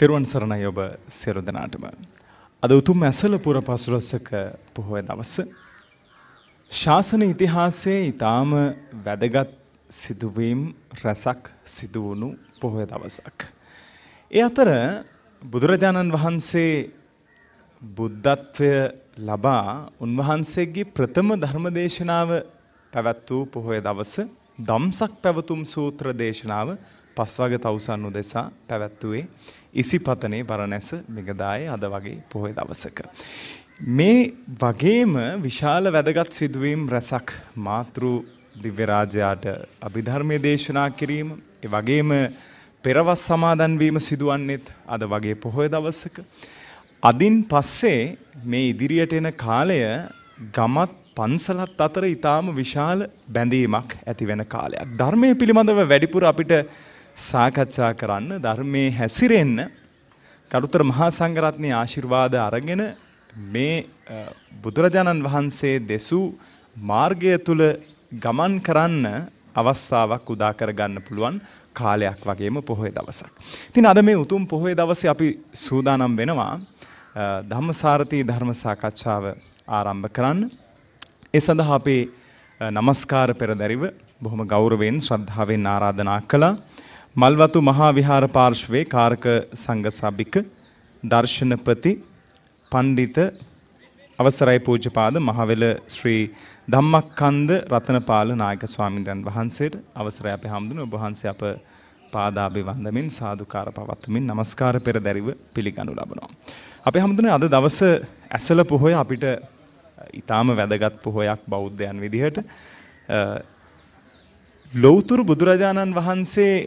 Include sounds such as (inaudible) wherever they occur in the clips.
තෙරුවන් සරණයි ඔබ සියලු දෙනාටම. අද උතුම් ඇසල පුර පසුලොස්සක පොහොය දවස. ශාසන ඉතිහාසයේ ඊටාම වැදගත් සිදුවීම් රැසක් සිදු වුණු පොහොය දවසක්. ඒ අතර බුදුරජාණන් වහන්සේ බුද්ධත්වය ලබා උන්වහන්සේගේ ප්‍රථම ධර්මදේශනාව පැවැත් වූ පොහොය දවස දම්සක් පැවතුම් සූත්‍ර දේශනාව පස්වග තවුසන් උදෙසා පැවැත්තුවේ ඉසිපතනේ බරණැස මිගදායේ අද වගේ පොහොය දවසක. මේ වගේම විශාල වැදගත් සිදුවීම් රැසක් මාතෘ දිව්‍යරාජයාට අභිධර්මය දේශනා කිරීම ඒ වගේම පෙරවස් සමාදන් වීම සිදුවන්නේත් අද වගේ පොහොය දවසක අදින් පස්සේ මේ ඉදිරියට එන කාලය ගමත් පන්සලත් අතර ඉතාම විශාල බැඳීමක් ඇති වෙන කාලයක්. ධර්මය පිළිබඳව වැඩිපුර අපිට සාකච්ඡා කරන්න ධර්මයේ හැසිරෙන්න කරුතර මහා සංඝරත්නයේ ආශිර්වාද අරගෙන මේ බුදුරජාණන් වහන්සේ දෙසූ මාර්ගය තුල ගමන් කරන්න අවස්ථාවක් උදා කරගන්න පුළුවන් කාලයක් වගේම පොහොය දවසක්. ඉතින් අද මේ උතුම් පොහොය දවසේ අපි සූදානම් වෙනවා ධම්මසාරති ධර්ම සාකච්ඡාව ආරම්භ කරන්න. ඒ සඳහා අපේ নমස්කාර පෙරදරිව බොහොම ගෞරවයෙන් ශ්‍රද්ධාවෙන් ආරාධනා කළා. මල්වතු මහා විහාර පාර්ශ්වයේ කාරක සංඝ සභික දර්ශනපති පණ්ඩිත අවසරයි පූජ්‍යපාද මහවැල ශ්‍රී ධම්මක්කන්ද රතනපාල නායක ස්වාමීන් වහන්සේට අවසරයි අපේ හැමදෙන ඔබ වහන්සේ අප පාදාභිවන්දමින් සාදුකාර පවත්වමින් নমස්කාර පෙරදරිව පිළිගනු ලබනවා. අපේ හැමදෙන අද දවස ඇසල පොහොය අපිට ඊටාම වැදගත් පොහොයක් බෞද්ධයන් විදිහට ලෞතුරු බුදුරජාණන් වහන්සේ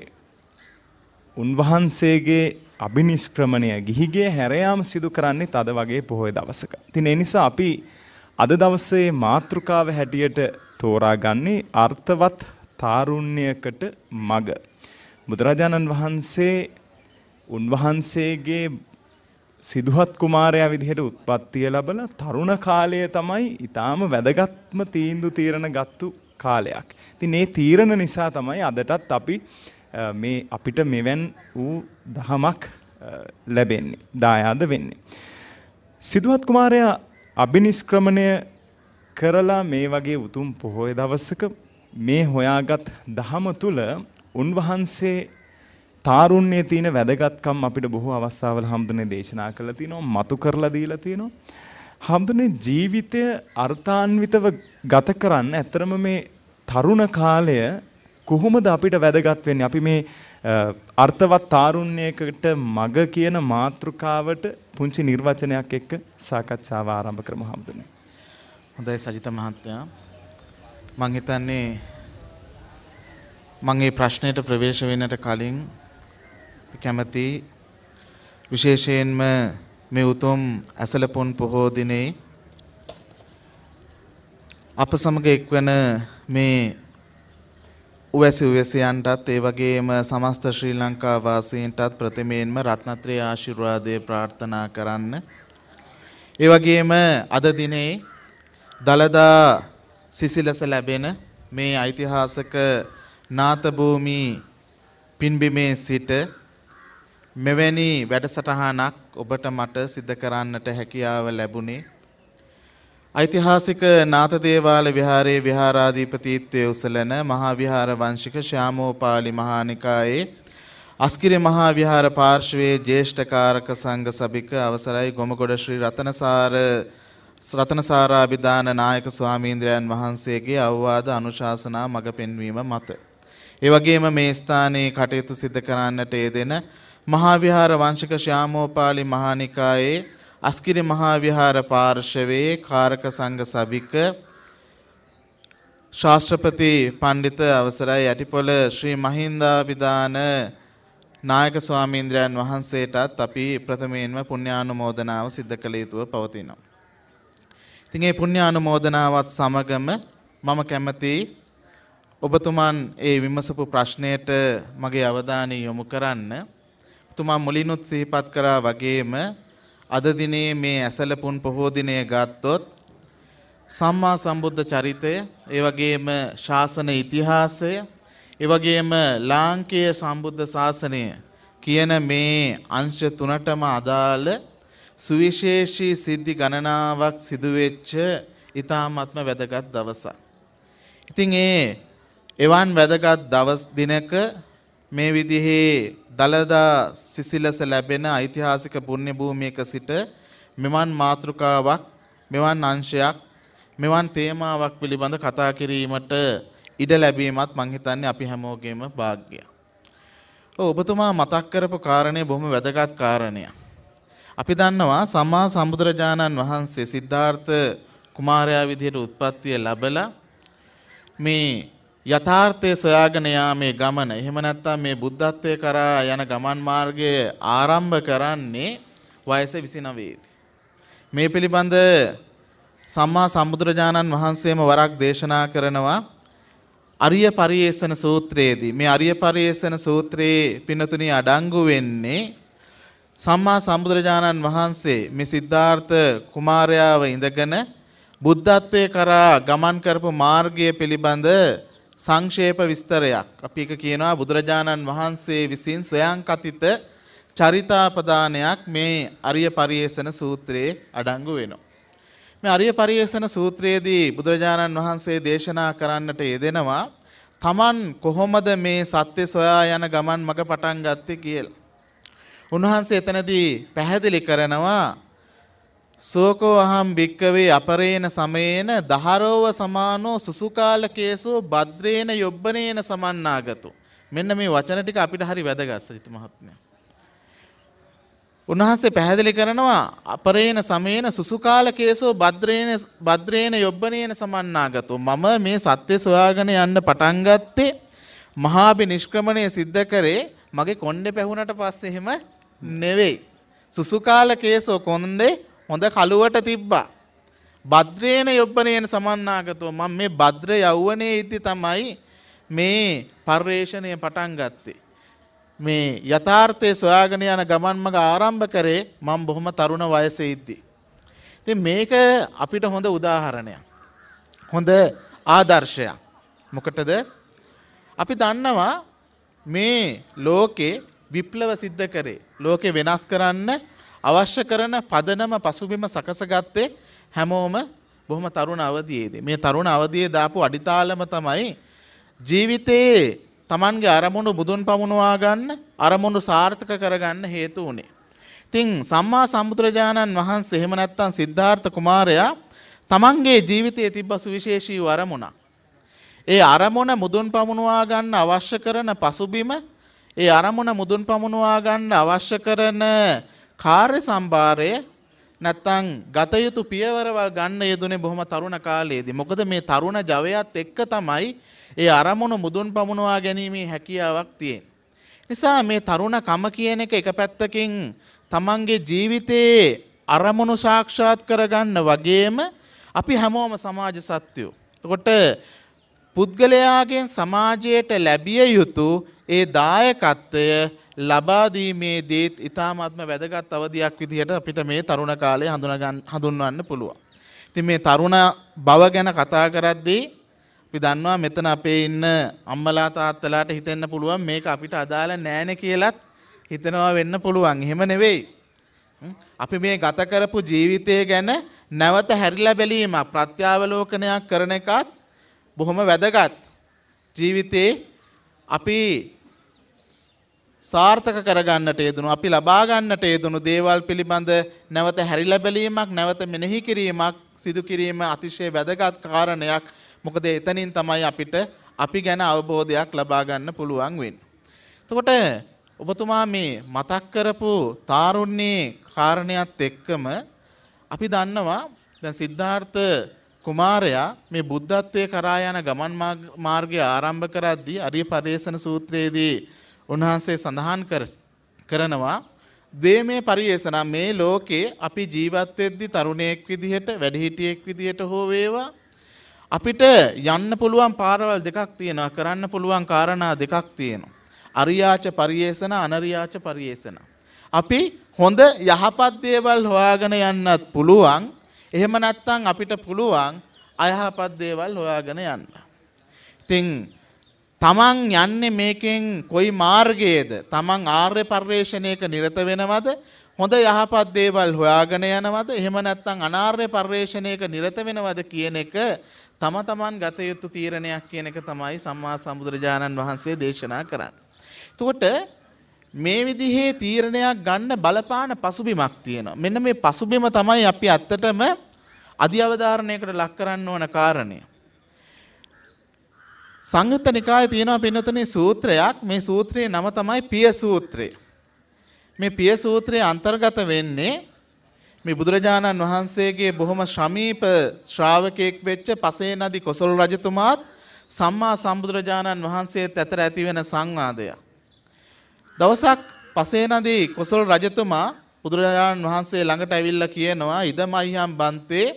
උන්වහන්සේගේ අභිනිෂ්ක්‍රමණය ගිහිගේ හැරයාම සිදු කරන්නේ තද වගේ පොහොය දවසක. ඉතින් ඒ නිසා අපි අද දවසේ මාතෘකාව හැටියට තෝරාගන්නේ අර්ථවත් තාරුණ්‍යයකට මග. බුදුරජාණන් වහන්සේ උන්වහන්සේගේ සිදුහත් කුමාරයා විදිහට උත්පත්තිය ලැබලා තරුණ කාලය තමයි ඊටාම වැදගත්ම තීන්දු තීරණ ගත්තු කාලයක්. ඉතින් මේ තීරණ නිසා තමයි අදටත් අපි මේ අපිට මෙවන් වූ දහමක් ලැබෙන්නේ. දායාද වෙන්නේ. සිදුහත් කුමාරයා අබිනිෂ්ක්‍රමණය කරලා මේ වගේ උතුම් පොහොය දවසක මේ හොයාගත් දහම තුල උන්වහන්සේ තාරුණ්‍යයේ තියෙන වැදගත්කම් අපිට බොහෝ අවස්ථාවල හම්දුනේ දේශනා කරලා තිනවා මතු කරලා දීලා තිනවා හම්දුනේ ජීවිතය අර්ථාන්විතව ගත කරන්න ඇත්තරම මේ තරුණ කාලය කොහොමද අපිට වැදගත් වෙන්නේ අපි මේ අර්ථවත් තාරුණ්‍යයකට මග කියන මාතෘකාවට පුංචි නිර්වචනයක් එක්ක සාකච්ඡාව ආරම්භ කරමු හම්දුනේ හොඳයි සජිත මහත්තයා මං හිතන්නේ මම මේ ප්‍රශ්නයට ප්‍රවේශ වෙන්නට කලින් කැමති විශේෂයෙන්ම මේ උතුම් ඇසලපොන් පොහෝ දිනේ අප සමග එක්වන මේ උවැසි උවැසියන්ටත් ඒ වගේම සමස්ත ශ්‍රී ලංකා වාසීන්ටත් ප්‍රථමයෙන්ම රත්නත්‍රය ආශිර්වාදය ප්‍රාර්ථනා කරන්න. ඒ වගේම අද දිනේ දලදා සිසිලස ලැබෙන මේ ඓතිහාසික නාත භූමි පින්බිමේ සිට මෙවැනි වැඩසටහනක් ඔබට මට සිද්ධ කරන්නට හැකියාව ලැබුණේ ඓතිහාසික නාථදේවාල විහාරයේ විහාරාධිපතිත්වයේ උසලන මහා විහාර වංශික ශ්‍යාමෝපාලි මහානිකායේ අස්කිරි මහා විහාර පාර්ශවයේ ජ්‍යෙෂ්ඨ කාරක සංඝ සභික අවසරයි ගොමගොඩ ශ්‍රී රතනසාර රතනසාරාභිදාන නායක ස්වාමීන්ද්‍රයන් වහන්සේගේ අවවාද අනුශාසනා මඟ පෙන්වීම මත ඒ වගේම මේ ස්ථානයේ කටයුතු සිදු කරන්නට යෙදෙන මහාවිහාර වංශක ශ්‍යාමෝපාලි මහානිකායේ අස්කිරි මහාවිහාර පාර්ශවයේ කාරක සංඝ සභික ශාස්ත්‍රපති පණ්ඩිත අවසරයි යටිපොළ ශ්‍රී මහින්දාබිදාන නායක ස්වාමීන්ද්‍රයන් වහන්සේටත් අපි ප්‍රථමයෙන්ම පුණ්‍යානුමෝදනාව සිද්ධ කළ යුතුව පවතිනවා. ඉතින් මේ පුණ්‍යානුමෝදනාවත් සමගම මම කැමති ඔබතුමන් ඒ විමසපු ප්‍රශ්නයට මගේ අවධානය යොමු කරන්න. තුමා මුලිනුත් සීපත් කරා වගේම අද දිනේ මේ ඇසලපුන් පොහෝ දිනය ගත්තොත් සම්මා සම්බුද්ධ චරිතය, ඒ වගේම ශාසන ඉතිහාසය, ඒ වගේම ලාංකේය සම්බුද්ධ ශාසනය කියන මේ අංශ තුනටම අදාළ සුවිශේෂී සිද්ධි ගණනාවක් සිදු වෙච්ච ඊ타ත්ම වැදගත් දවසක්. ඉතින් ඒ එවන් වැදගත් දවස් දිනක මේ විදිහේ දලදා සිසිලස ලැබෙන ඓතිහාසික පුණ්‍ය භූමියක සිට මෙවන් මාතෘකාවක් මෙවන් අංශයක් මෙවන් තේමාවක් පිළිබඳ කතා කිරීමට ඉඩ ලැබීමත් මං හිතන්නේ අපි හැමෝගේම වාග්යයක්. ඔබතුමා මතක් කරපු කාරණේ බොහොම වැදගත් කාරණයක්. අපි දන්නවා සම්මා සම්බුදුරජාණන් වහන්සේ සිද්ධාර්ථ කුමාරයා විදිහට උත්පත්තිය ලැබලා මේ යථාර්ථය සොයාගෙන යාමේ ගමන එහෙම නැත්නම් මේ බුද්ධත්වයේ කරා යන ගමන් මාර්ගයේ ආරම්භ කරන්නේ වයස 29 මේ පිළිබඳ සම්මා සම්බුදුරජාණන් වහන්සේම වරක් දේශනා කරනවා අරිය පරියේෂණ සූත්‍රයේදී මේ අරිය පරියේෂණ සූත්‍රයේ පින්නතුණි අඩංගු වෙන්නේ සම්මා සම්බුදුරජාණන් වහන්සේ මේ සිද්ධාර්ථ කුමාරයාව ඉඳගෙන බුද්ධත්වයේ කරා ගමන් කරපු මාර්ගය පිළිබඳ සංක්ෂේප විස්තරයක් අපි එක කියනවා බුදුරජාණන් වහන්සේ විසින් ස්වයංකතිත චරිතාපදානයක් මේ අරිය පරියේෂණ සූත්‍රයේ අඩංගු වෙනවා. මේ අරිය පරියේෂණ සූත්‍රයේදී බුදුරජාණන් වහන්සේ දේශනා කරන්නට යෙදෙනවා තමන් කොහොමද මේ සත්‍ය සොයා යන ගමන් මඟ පටන් ගත්තේ කියලා. උන්වහන්සේ එතනදී පැහැදිලි කරනවා සෝකෝ අහම් භික්කවේ අපරේන සමයේන දහරෝව සමානෝ සුසුකාල කේසෝ භද්‍රේන යොබ්බනේන සමන්නාගතු. මෙන්න මේ වචන ටික අපිට හරි වැදගත් සිත මහත්මයා. උන්වහන්සේ පැහැදිලි කරනවා අපරේන සමයේන සුසුකාල කේසෝ භද්‍රේන භද්‍රේන යොබ්බනේන සමන්නාගතු. මම මේ සත්‍ය සොයාගෙන යන්න පටන් ගත්තේ මහාබි නිෂ්ක්‍රමණය සිද්ධ කරේ මගේ කොණ්ඩේ පැහුනට පස්සේ එහෙම නෙවෙයි. සුසුකාල කේසෝ කොණ්ඩේ හොඳ කළුවට තිබ්බා. භද්‍රේන යොබ්බනයෙන් සමන්නාගතෝ මම මේ භද්‍ර යෞවනයේ ඉද්දි තමයි මේ පර්යේෂණය පටන් ගත්තේ. මේ යථාර්ථයේ සොයාගෙන යන ගමන්මග ආරම්භ කරේ මම බොහොම තරුණ වයසේ ඉද්දි. ඉතින් මේක අපිට හොඳ උදාහරණයක්. හොඳ ආදර්ශයක්. මොකටද? අපි දන්නවා මේ ලෝකේ විප්ලව සිද්ධ කරේ. ලෝකේ වෙනස් කරන්න අවශ්‍ය කරන පදනම පසුබිම සකසගත්තේ හැමෝම බොහොම තරුණ අවදියේදී. මේ තරුණ අවදියේ දාපු අඩිතාලම තමයි ජීවිතයේ Tamanගේ අරමුණු බුදුන් පමුණවා ගන්න, අරමුණු සාර්ථක කරගන්න හේතු උනේ. ඉතින් සම්මා සම්බුදුරජාණන් වහන්සේ එහෙම නැත්නම් සිද්ධාර්ථ කුමාරයා Tamanගේ ජීවිතයේ තිබ්බ සුවිශේෂී වරමුණක්. ඒ අරමුණ මුදුන් පමුණවා ගන්න අවශ්‍ය කරන පසුබිම ඒ අරමුණ මුදුන් පමුණවා ගන්න අවශ්‍ය කරන කාර්ය සම්භාරය නැත්තං ගතයුතු පියවරවල් ගන්න යෙදුනේ බොහොම තරුණ කාලයේදී. මොකද මේ තරුණ ජවයත් එක්ක තමයි ඒ අරමුණු මුදුන් පමුණවා ගැනීමේ හැකියාවක් තියෙන්නේ. නිසා මේ තරුණ කම කියන එක එක පැත්තකින් තමන්ගේ ජීවිතයේ අරමුණු සාක්ෂාත් කරගන්න වගේම අපි හැමෝම සමාජ සත්‍යෝ. එතකොට පුද්ගලයාගෙන් සමාජයට ලැබිය යුතු ඒ දායකත්වය ලබාදීමේ දේත් ඉතාමත්ම වැදගත් අවධයක් විදිහට අපිට මේ තරුණ කාලය හඳුන්වන්න පුළුවන්. ඉතින් මේ තරුණ බව ගැන කතා කරද්දී අපි දන්නවා මෙතන අපේ ඉන්න අම්මලා තාත්තලාට හිතෙන්න පුළුවන් මේක අපිට අදාළ නෑනේ කියලත් හිතනවා වෙන්න පුළුවන්. එහෙම නෙවෙයි. අපි මේ ගත කරපු ජීවිතය ගැන නැවත හැරිලා බැලීමක් ප්‍රත්‍යාවලෝකනයක් කරන එකත් බොහොම වැදගත්. ජීවිතේ අපි සාර්ථක කරගන්නට යෙදුණු අපි ලබා ගන්නට යෙදුණු දේවල් පිළිබඳ නැවත හැරිලා බැලීමක් නැවත මෙනෙහි කිරීමක් සිදු කිරීම අතිශය වැදගත් කාරණයක්. මොකද එතනින් තමයි අපිට අපි ගැන අවබෝධයක් ලබා ගන්න පුළුවන් වෙන්නේ. එතකොට ඔබතුමා මේ මතක් කරපු තාරුණ්‍යයේ කාරණයක් එක්කම අපි දන්නවා දැන් සිද්ධාර්ථ කුමාරයා මේ බුද්ධත්වයේ කරා යන ගමන් මාර්ගය ආරම්භ කරද්දී අරිය පරේසන සූත්‍රයේදී උන්වහන්සේ සඳහන් කරනවා දේමේ පරියේෂණ මේ ලෝකේ අපි ජීවත් වෙද්දි තරුණයෙක් විදිහට වැඩිහිටියෙක් විදිහට හෝ වේවා අපිට යන්න පුළුවන් පාරවල් දෙකක් තියෙනවා කරන්න පුළුවන් කාරණා දෙකක් තියෙනවා අරියාච පරියේෂණ අනරියාච පරියේෂණ අපි හොඳ යහපත් දේවල් හොයාගෙන යන්නත් පුළුවන් එහෙම නැත්නම් අපිට පුළුවන් අයහපත් දේවල් හොයාගෙන යන්න ඉතින් තමන් යන්නේ මේකෙන් කොයි මාර්ගයේද තමන් ආර්ය පර්යේෂණයක නිරත වෙනවද හොඳ යහපත් දේවල් හොයාගෙන යනවද එහෙම නැත්නම් අනාර්ය පර්යේෂණයක නිරත වෙනවද කියන එක තම තමන් ගත යුතු තීරණයක් කියන එක තමයි සම්මා සම්බුදුරජාණන් වහන්සේ දේශනා කරන්නේ. එතකොට මේ විදිහේ තීරණයක් ගන්න බලපාන පසුබිමක් තියෙනවා. මෙන්න මේ පසුබිම තමයි අපි ඇත්තටම අධි අවධාරණයකට ලක් කරන්න ඕන කාරණේ. සංයුත්ත නිකායේ තියෙනවා පින්නතුනේ සූත්‍රයක් මේ සූත්‍රයේ නම තමයි පිය සූත්‍රය. මේ පිය සූත්‍රයේ අන්තර්ගත වෙන්නේ මේ බුදුරජාණන් වහන්සේගේ බොහොම ශ්‍රමීප ශ්‍රාවකෙක් වෙච්ච පසේ නදි කොසල් රජතුමාත් සම්මා සම්බුදුරජාණන් වහන්සේත් අතර ඇති වෙන සංවාදය. දවසක් පසේ නදි කොසල් රජතුමා බුදුරජාණන් වහන්සේ ළඟට ඇවිල්ලා කියනවා ඉදමයිහම් බන්තේ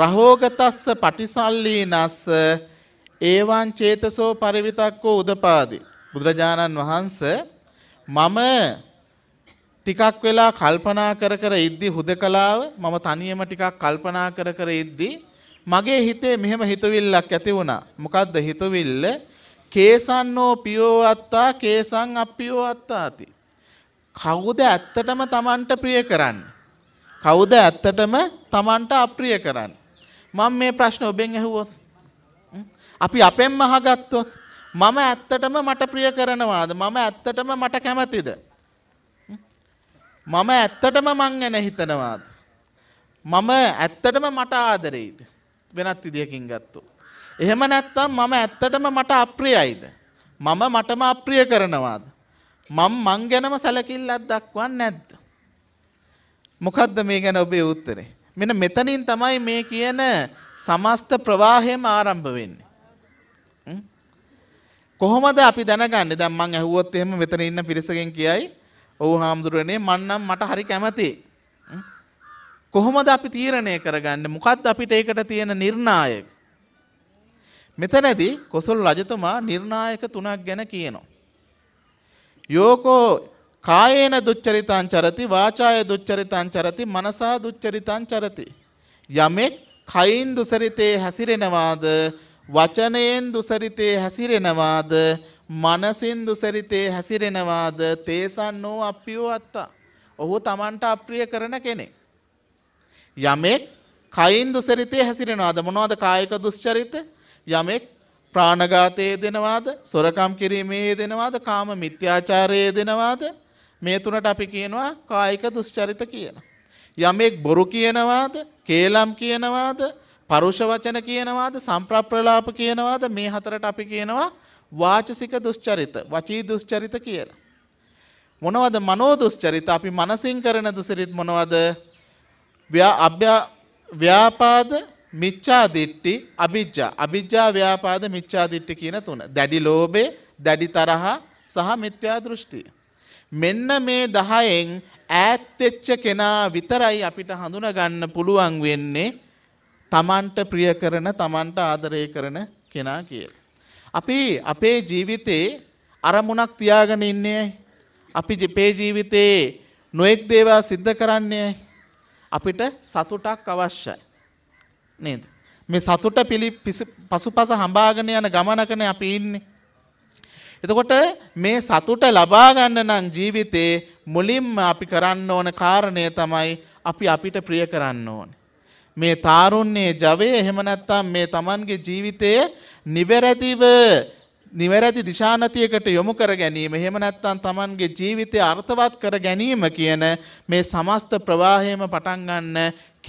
රහෝගතස්ස පටිසල්ලීනස්ස ඒවාන් චේතසෝ පරිවිතක්කෝ උදපාදි. බුදුරජාණන් වහන්ස මම ටිකක් වෙලා කල්පනා කර කර ඉද්දි හුදකලාව මම තනියම ටිකක් කල්පනා කර කර ඉද්දි මගේ හිතේ මෙහෙම හිතවිල්ලක් ඇති වුණා. මොකද්ද හිතවිල්ල? කේසන්නෝ පියෝ අත්තා කේසං අප්පියෝ අත්තාති. කවුද ඇත්තටම Tamanට ප්‍රිය කරන්නේ? කවුද ඇත්තටම Tamanට අප්‍රිය කරන්නේ? මම මේ ප්‍රශ්න ඔබෙන් ඇහුවොත් අපි අපෙන්ම අහගත්තොත් මම ඇත්තටම මට ප්‍රිය කරනවාද? මම ඇත්තටම මට කැමතිද? මම ඇත්තටම මං ගැන හිතනවාද? මම ඇත්තටම මට ආදරෙයිද? වෙනත් විදියකින් ගත්තොත්. එහෙම නැත්නම් මම ඇත්තටම මට අප්‍රියයිද? මම මටම අප්‍රිය කරනවාද? මං මං ගැනම සැලකිල්ලක් දක්වන්නේ නැද්ද? මොකද්ද මේ ගැන ඔබේ උත්තරේ? මෙන්න මෙතනින් තමයි මේ කියන සමස්ත ප්‍රවාහයම ආරම්භ වෙන්නේ. කොහොමද අපි දැනගන්නේ? දැන් මං ඇහුවොත් එහෙම මෙතන ඉන්න පිරිසකින් කියයි, "ඔව් හාමුදුරනේ මන්නම් මට හරි කැමති." කොහොමද අපි තීරණය කරගන්නේ? මොකද්ද අපිට ඒකට තියෙන නිර්ණායක? මෙතනදී කොසල් රජතුමා නිර්ණායක තුනක් ගැන කියනවා. යෝකෝ කායේන දුච්චරිතං චරති වාචාය දුච්චරිතං චරති මනසා දුච්චරිතං චරති යමෙක් කයින් දුසරිතේ හැසිරෙනවාද වචනයෙන් දුසරිතේ හැසිරෙනවාද මනසින් දුසරිතේ හැසිරෙනවාද තේසන්නෝ අපියෝ අත්තා. ඔහු තමන්ට අප්‍රිය කරන කෙනෙක්. යමෙක් කයින් දුසරිතේ හැසිරෙනවාද මොනවද කායික දුස්චරිත යමෙක් ප්‍රාණඝාතයේ දෙනවාද සොරකම් කිරීමේ දෙනවාද කාම මිත්‍යාචාරයේ දෙනවාද මේ තුනට අපි කියනවා කායික දුස්චරිත කියන. යමෙක් බොරු කියනවාද කේලම් කියනවාද පරුෂ වචන කියනවාද සම්ප්‍රප්‍රලාප කියනවාද මේ හතරට අපි කියනවා වාචසික දුස්චරිත වචී දුස්චරිත කියලා. මොනවද මනෝ දුස්චරිත අපි මනසින් කරන දුසිරිත් මොනවද ව්‍යාපාද මිච්ඡා දිට්ටි අභිජ්ජා අභිජ්ජා ව්‍යාපාද මිච්ඡා දිට්ටි කියන තුන. දැඩි ලෝභය, දැඩි තරහ සහ මිත්‍යා දෘෂ්ටිය. මෙන්න මේ 10න් ඈත් වෙච්ච කෙනා විතරයි අපිට හඳුනා ගන්න පුළුවන් වෙන්නේ තමන්ට ප්‍රිය කරන තමන්ට ආදරය කරන කෙනා කියලා. අපි අපේ ජීවිතේ අරමුණක් තියාගෙන ඉන්නේ අපි ජපේ ජීවිතේ නොයෙක් දේවා සිද්ධ කරන්නේ අපිට සතුටක් අවශ්‍යයි. නේද? මේ සතුට පිළි පසුපස හඹාගෙන යන ගමනකනේ අපි ඉන්නේ. එතකොට මේ සතුට ලබා ගන්න නම් ජීවිතේ මුලින්ම අපි කරන්න ඕන කාරණය තමයි අපි අපිට ප්‍රිය කරන්න ඕනේ. මේ තාරුන්නේ ජවය එහෙම නැත්තම් මේ තමන්ගේ ජීවිතයේ නිවැරදිව නිවැරදි දිශානතියකට යොමු කර ගැනීම එහෙම නැත්නම් Tamanගේ ජීවිතය අර්ථවත් කර ගැනීම කියන මේ සමස්ත ප්‍රවාහයම පටන් ගන්න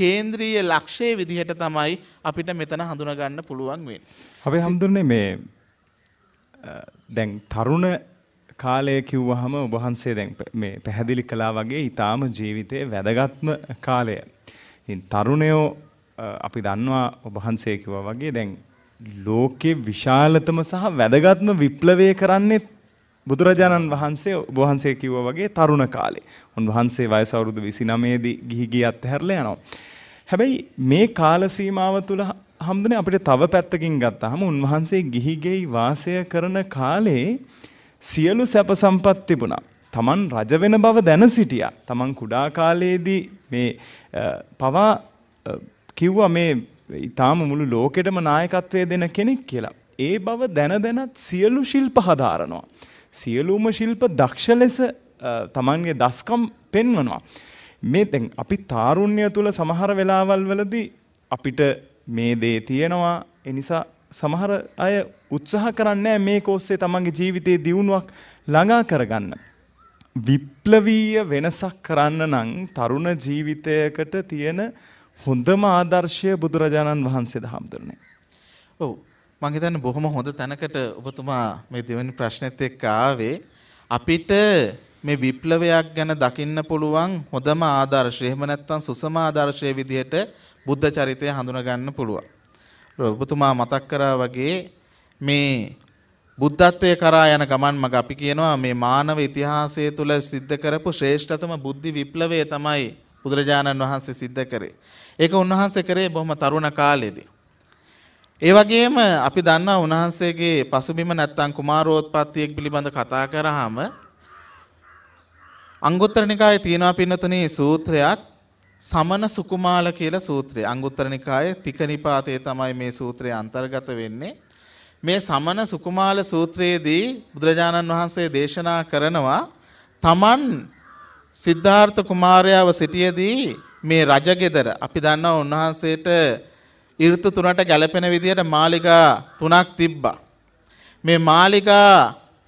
කේන්ද්‍රීය ලක්ෂයේ විදිහට තමයි අපිට මෙතන හඳුනා ගන්න පුළුවන් වෙන්නේ. අපි හඳුන්නේ මේ දැන් තරුණ කාලය කිව්වහම ඔබ වහන්සේ දැන් මේ පැහැදිලි කළා වගේ ඊටාම ජීවිතයේ වැදගත්ම කාලය. ඉතින් තරුණයෝ අපි දන්නවා ඔබ වහන්සේ කිව්වා වගේ දැන් ලෝකේ විශාලතම සහ වැදගත්ම විප්ලවය කරන්නේ බුදුරජාණන් වහන්සේ වහන්සේ කිව්වා වගේ තරුණ කාලේ. උන්වහන්සේ වයස අවුරුදු 29 දී ගිහි ගියත් හැරලා යනවා. හැබැයි මේ කාල සීමාව තුළ හම්දුනේ අපිට තව පැත්තකින් ගත්තාම උන්වහන්සේ ගිහි ගෙයි වාසය කරන කාලේ සියලු සැප සම්පත් තිබුණා. තමන් රජ වෙන බව දැන සිටියා. තමන් කුඩා කාලයේදී මේ පවා කිව්වා මේ ඊටාම මුළු ලෝකෙටම නායකත්වය දෙන කෙනෙක් කියලා. ඒ බව දැන දැනත් සියලු ශිල්ප හදාරනවා. සියලුම ශිල්ප දක්ෂ ලෙස තමන්ගේ දස්කම් පෙන්වනවා. මේ දැන් අපි තාරුණ්‍ය තුල සමහර වෙලාවල් වලදී අපිට මේ දේ තියෙනවා ඒ නිසා සමහර අය උත්සාහ කරන්නේ මේ කෝස්සේ තමන්ගේ ජීවිතයේ දියුණුවක් ළඟා කරගන්න. විප්ලවීය වෙනසක් කරන්න නම් තරුණ ජීවිතයකට තියෙන හොඳම ආදර්ශය බුදුරජාණන් වහන්සේ දහම්දුරනේ. ඔව් මම හිතන්නේ බොහොම හොඳ තැනකට ඔබතුමා මේ දෙවෙනි ප්‍රශ්නෙත් එක්ක ආවේ අපිට මේ විප්ලවයක් ගැන දකින්න පුළුවන් හොඳම ආදර්ශය එහෙම නැත්නම් සුසම ආදර්ශයේ විදිහට බුද්ධ චරිතය හඳුනා ගන්න පුළුවන්. ඔබතුමා මතක් කරා වගේ මේ බුද්ධත්වය කරා යන ගමන් මග අපි කියනවා මේ මානව ඉතිහාසය තුළ සිද්ධ කරපු ශ්‍රේෂ්ඨතම බුද්ධි විප්ලවය තමයි බුදුරජාණන් වහන්සේ සිද්ධ කරේ. ඒක උන්වහන්සේ කරේ බොහොම තරුණ කාලෙදී. ඒ වගේම අපි දන්නා උන්වහන්සේගේ පසුබිම නැත්තම් කුමාරෝත්පත්තියක් පිළිබඳ කතා කරාම අංගුත්තර නිකායේ තියෙනවා පින්නතුනේ සූත්‍රයක් සමන සුකුමාල කියලා සූත්‍රය. අංගුත්තර නිකායේ තික නිපාතයේ තමයි මේ සූත්‍රය අන්තර්ගත වෙන්නේ. මේ සමන සුකුමාල සූත්‍රයේදී බුදුරජාණන් වහන්සේ දේශනා කරනවා තමන් සිද්ධාර්ථ කුමාරයාව සිටියේදී මේ රජගෙදර අපි දන්නවා උන්වහන්සේට ඍතු තුනට ගැලපෙන විදිහට මාලිගා තුනක් තිබ්බා. මේ මාලිගා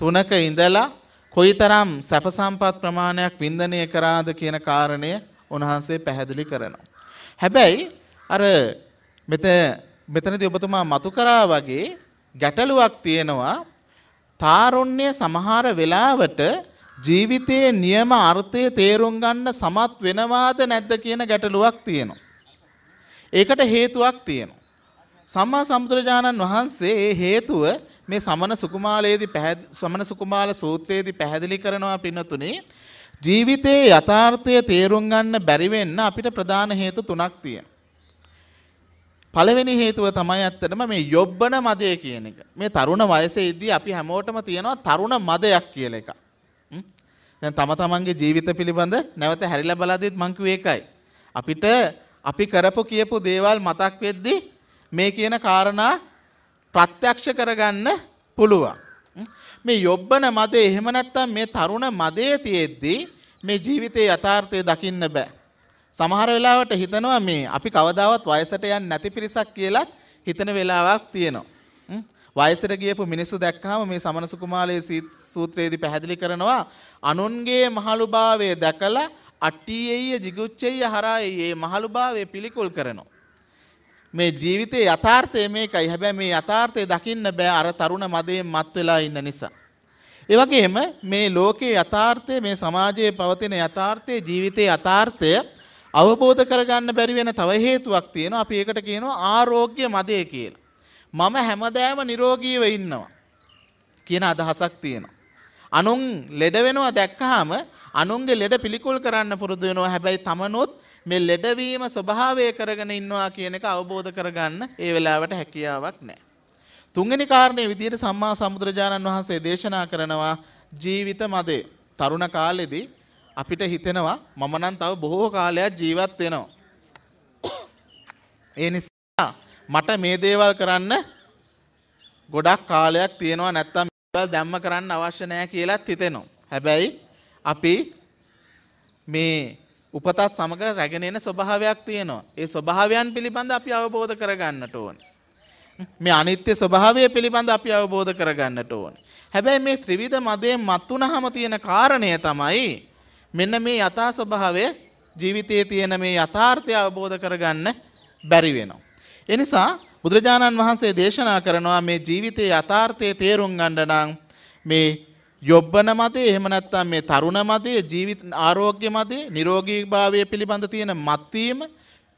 තුනක ඉඳලා කොයිතරම් සැප සම්පත් ප්‍රමාණයක් වින්දනය කරාද කියන කාරණය උන්වහන්සේ පැහැදිලි කරනවා. හැබැයි අර මෙත මෙතනදී ඔබතුමා මතු කරා වගේ ගැටලුවක් තියෙනවා තාරුණ්‍ය සමහර වෙලාවට ජීවිතයේ නියම අර්ථය තේරුම් ගන්න සමත් වෙනවාද නැද්ද කියන ගැටලුවක් තියෙනවා. ඒකට හේතුවක් තියෙනවා. සම්මා සම්බුදුරජාණන් වහන්සේ ඒ හේතුව මේ සමන සුකුමාලයේදී සමන සුකුමාල සූත්‍රයේදී පැහැදිලි කරනවා පින්නතුනේ ජීවිතයේ යථාර්ථය තේරුම් ගන්න බැරි වෙන්න අපිට ප්‍රධාන හේතු තුනක් තියෙනවා. පළවෙනි හේතුව තමයි ඇත්තටම මේ යොබ්බන මදය කියන එක. මේ තරුණ වයසේදී අපි හැමෝටම තියෙනවා තරුණ මදයක් කියලා එකක්. දැන් තම තමන්ගේ ජීවිත පිළිබඳ නැවත හැරිලා බලද්දිත් මං කිව්වේ ඒකයි. අපිට අපි කරපු කියපු දේවල් මතක් වෙද්දී මේ කියන කාරණා ප්‍රත්‍යක්ෂ කරගන්න පුළුවන්. මේ යොබ්බන මදේ එහෙම නැත්තම් මේ තරුණ මදේ තියෙද්දී මේ ජීවිතයේ යථාර්ථය දකින්න බෑ. සමහර වෙලාවට හිතනවා මේ අපි කවදාවත් වයසට යන්නේ නැති පිරිසක් කියලත් හිතන වෙලාවක් තියෙනවා. වයසට ගියපු මිනිස්සු දැක්කහම මේ සමනස කුමාලයේ සූත්‍රයේදී පැහැදිලි කරනවා අනුන්ගේ මහලුභාවය දැකලා අට්ටියෙය jigucceය හරායේ මේ මහලුභාවය පිළිකුල් කරනවා. මේ ජීවිතයේ යථාර්ථය මේකයි. හැබැයි මේ යථාර්ථය දකින්න බෑ අර තරුණ මදයෙන් මත් වෙලා ඉන්න නිසා. ඒ වගේම මේ ලෝකයේ යථාර්ථය මේ සමාජයේ පවතින යථාර්ථය ජීවිතයේ යථාර්ථය අවබෝධ කරගන්න බැරි වෙන තව හේතුවක් තියෙනවා. අපි ඒකට කියනවා ආරෝග්‍ය මදය කියලා. මම හැමදාම නිරෝගීව ඉන්නවා කියන අදහසක් තියෙනවා. අනුන් ලෙඩ වෙනවා දැක්කහම අනුන්ගේ ලෙඩ පිළිකුල් කරන්න පුරුදු වෙනවා. හැබැයි තමනොත් මේ ලෙඩවීම ස්වභාවය කරගෙන ඉන්නවා කියන එක අවබෝධ කරගන්න ඒ වෙලාවට හැකියාවක් නැහැ. තුන්වෙනි කාරණේ විදිහට සම්මා සම්බුදුරජාණන් වහන්සේ දේශනා කරනවා ජීවිත මදේ. තරුණ කාලෙදී අපිට හිතෙනවා මම නම් තව බොහෝ කාලයක් ජීවත් වෙනවා. ඒ නිසා මට මේ දේවල් කරන්න ගොඩක් කාලයක් තියෙනවා නැත්තම් මේවල් දැම්ම කරන්න අවශ්‍ය නැහැ කියලාත් හිතෙනවා. හැබැයි අපි මේ උපතත් සමග රැගෙන එන ස්වභාවයක් තියෙනවා. ඒ ස්වභාවයන් පිළිබඳ අපි අවබෝධ කරගන්නට ඕනේ. මේ අනිත්‍ය ස්වභාවය පිළිබඳ අපි අවබෝධ කරගන්නට ඕන. හැබැයි මේ ත්‍රිවිධ මදයෙන් මත් වුණහම තියෙන කාරණය තමයි මෙන්න මේ යථා ස්වභාවය ජීවිතයේ තියෙන මේ යථාර්ථය අවබෝධ කරගන්න බැරි වෙනවා. එනිසා බුදුරජාණන් වහන්සේ දේශනා කරනවා මේ ජීවිතයේ යථාර්ථය තේරුම් ගන්න නම් මේ යොබ්බන මතේ එහෙම නැත්නම් මේ තරුණ මතේ ජීවිත ආරෝග්‍ය මතේ නිරෝගීභාවය පිළිබඳ තියෙන මත්වීම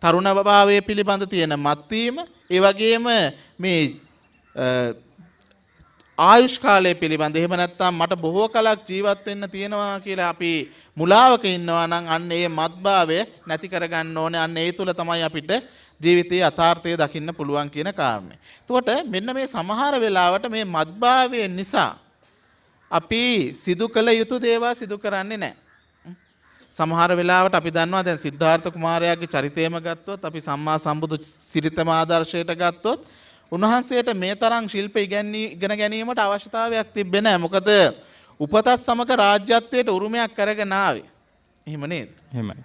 තරුණ භාවය පිළිබඳ තියෙන මත්වීම ඒ වගේම මේ ආයුෂ් කාලය පිළිබඳ එහෙම නැත්නම් මට බොහෝ කලක් ජීවත් වෙන්න තියෙනවා කියලා අපි මුලාවක ඉන්නවා නම් අන්න ඒ මත්භාවය නැති කරගන්න ඕනේ අන්න ඒ තුල තමයි අපිට ජීවිතයේ යථාර්ථය දකින්න පුළුවන් කියන කාරණේ. එතකොට මෙන්න මේ සමහර වෙලාවට මේ මත්භාවය නිසා අපි සිදු කළ යුතු දේවල් සිදු කරන්නේ නැහැ. සමහර වෙලාවට අපි දන්නවා දැන් සිද්ධාර්ථ කුමාරයාගේ චරිතයම ගත්තොත් අපි සම්මා සම්බුදු සිරිතම ආදර්ශයට ගත්තොත් උන්වහන්සේට මේ තරම් ශිල්ප ඉගැන්නේ ඉගෙන ගැනීමට අවශ්‍යතාවයක් තිබෙන මොකද උපතත් සමක රාජ්‍යත්වයට උරුමයක් කරගෙන ආවේ. එහෙම නේද? එහෙමයි.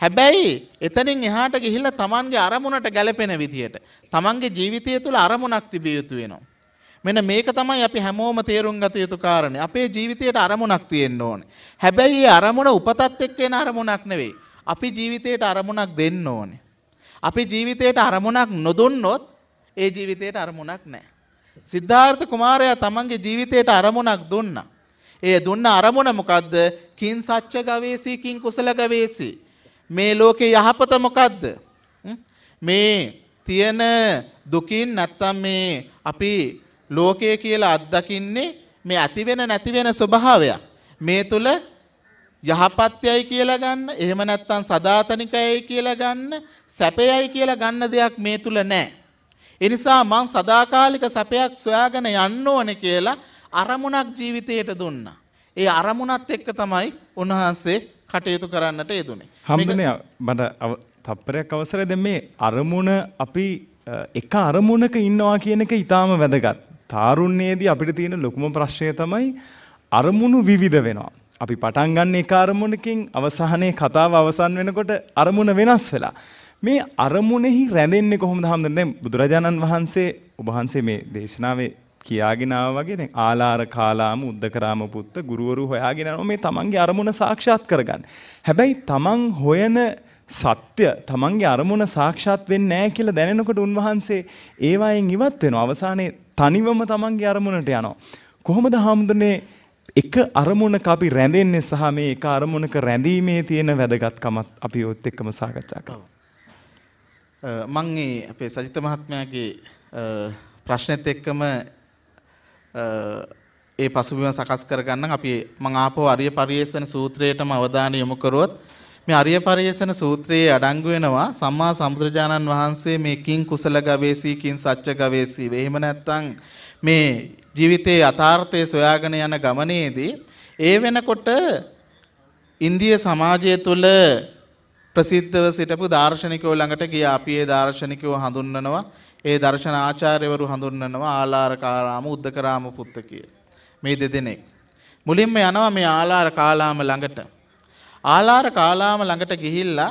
හැබැයි එතනින් එහාට ගිහිල්ලා Tamanගේ අරමුණට ගැලපෙන විදියට Tamanගේ ජීවිතය තුළ අරමුණක් තිබිය යුතු වෙනවා. මෙන්න මේක තමයි අපි හැමෝම තේරුම් ගත යුතු කාරණේ. අපේ ජීවිතයට අරමුණක් තියෙන්න ඕනේ. හැබැයි ඒ අරමුණ උපතත් එක්ක එන අරමුණක් නෙවෙයි. අපි ජීවිතයට අරමුණක් දෙන්න ඕනේ. අපි ජීවිතයට අරමුණක් නොදුන්නොත් ඒ ජීවිතයට අරමුණක් නෑ. සිද්ධාර්ථ කුමාරයා තමන්ගේ ජීවිතයට අරමුණක් දුන්න. ඒ දුන්න අරමුණ මොකක්ද කින් සච්ච ගවේසී කින් කුසල ගවේසී. මේ ලෝකේ යහපත මොකක්ද. මේ තියෙන දුකින් නැත්තම් මේ අපි ලෝකය කියලා අත්දකින්නේ මේ ඇතිවෙන නැතිවෙන ස්වභාවයක්. මේ තුළ යහපත්යයි කියලා ගන්න එහෙම නැත්තම් සදාතනිකයයි කියලා ගන්න සැපයයි කියලා ගන්න දෙයක් මේ තුල නැහැ. එනිසා මං සදාකාලික සැපයක් සොයාගෙන යන්න ඕනේ කියලා අරමුණක් ජීවිතයට දුන්නා. ඒ අරමුණත් එක්ක තමයි උන්වහන්සේ කටයුතු කරන්නට යෙදුනේ. හම්බුනේ මට තප්පරයක් අවසරයි දැන් මේ අරමුණ අපි එක අරමුණක ඉන්නවා කියන එක ඊටාම වැදගත්. තාරුණ්‍යයේදී අපිට තියෙන ලොකුම ප්‍රශ්නය තමයි අරමුණු විවිධ වෙනවා. අපි පටන් ගන්න එක අරමුණකින් අවසානයේ කතාව අවසන් වෙනකොට අරමුණ වෙනස් වෙලා. මේ අරමුණෙහි රැඳෙන්නේ කොහොමද හැමදෙන්න දැන් බුදුරජාණන් වහන්සේ ඔබ වහන්සේ මේ දේශනාවේ කියාගෙන ආවා වගේ දැන් ආලාර කාලාම උද්දකරාම පුත්ත ගුරුවරු හොයාගෙන යනවා මේ තමන්ගේ අරමුණ සාක්ෂාත් කරගන්න. හැබැයි තමන් හොයන සත්‍ය තමන්ගේ අරමුණ සාක්ෂාත් වෙන්නේ නැහැ කියලා දැනෙනකොට උන්වහන්සේ ඒවායින් ඉවත් වෙනවා. අවසානයේ තනිවම තමන්ගේ අරමුණට යනවා. කොහොමද හාමුදුරනේ එක අරමුණක අපි රැඳෙන්නේ සහ මේ එක අරමුණක රැඳීමේ තියෙන වැදගත්කමත් අපි ඔත් එක්කම සාකච්ඡා කරමු. මං මේ අපේ සජිත මහත්මයාගේ ප්‍රශ්නෙත් එක්කම ඒ පසුබිම සකස් කරගන්න අපි මං ආපහු අරිය පරිේෂණ සූත්‍රයටම අවධානය යොමු කරුවොත් මේ අරිය පරිේෂණ සූත්‍රයේ අඩංගු වෙනවා සම්මා සම්බුදුරජාණන් වහන්සේ මේ කිං කුසල ගවේෂී කිං සත්‍ය ගවේෂී එහෙම නැත්නම් මේ ජීවිතයේ යථාර්ථය සොයාගෙන යන ගමනේදී ඒ වෙනකොට ඉන්දිය සමාජය තුළ ප්‍රසිද්ධව සිටපු දාර්ශනිකයෝ ළඟට ගියා. අපි ඒ දාර්ශනිකයෝ හඳුන්වනවා. ඒ දර්ශන ආචාර්යවරු හඳුන්වනවා ආලාරකාරාම උද්දකරාම පුත්ත කියලා. මේ දෙදෙනෙක්. මුලින්ම යනවා මේ ආලාර කාලාම ළඟට. ආලාර කාලාම ළඟට ගිහිල්ලා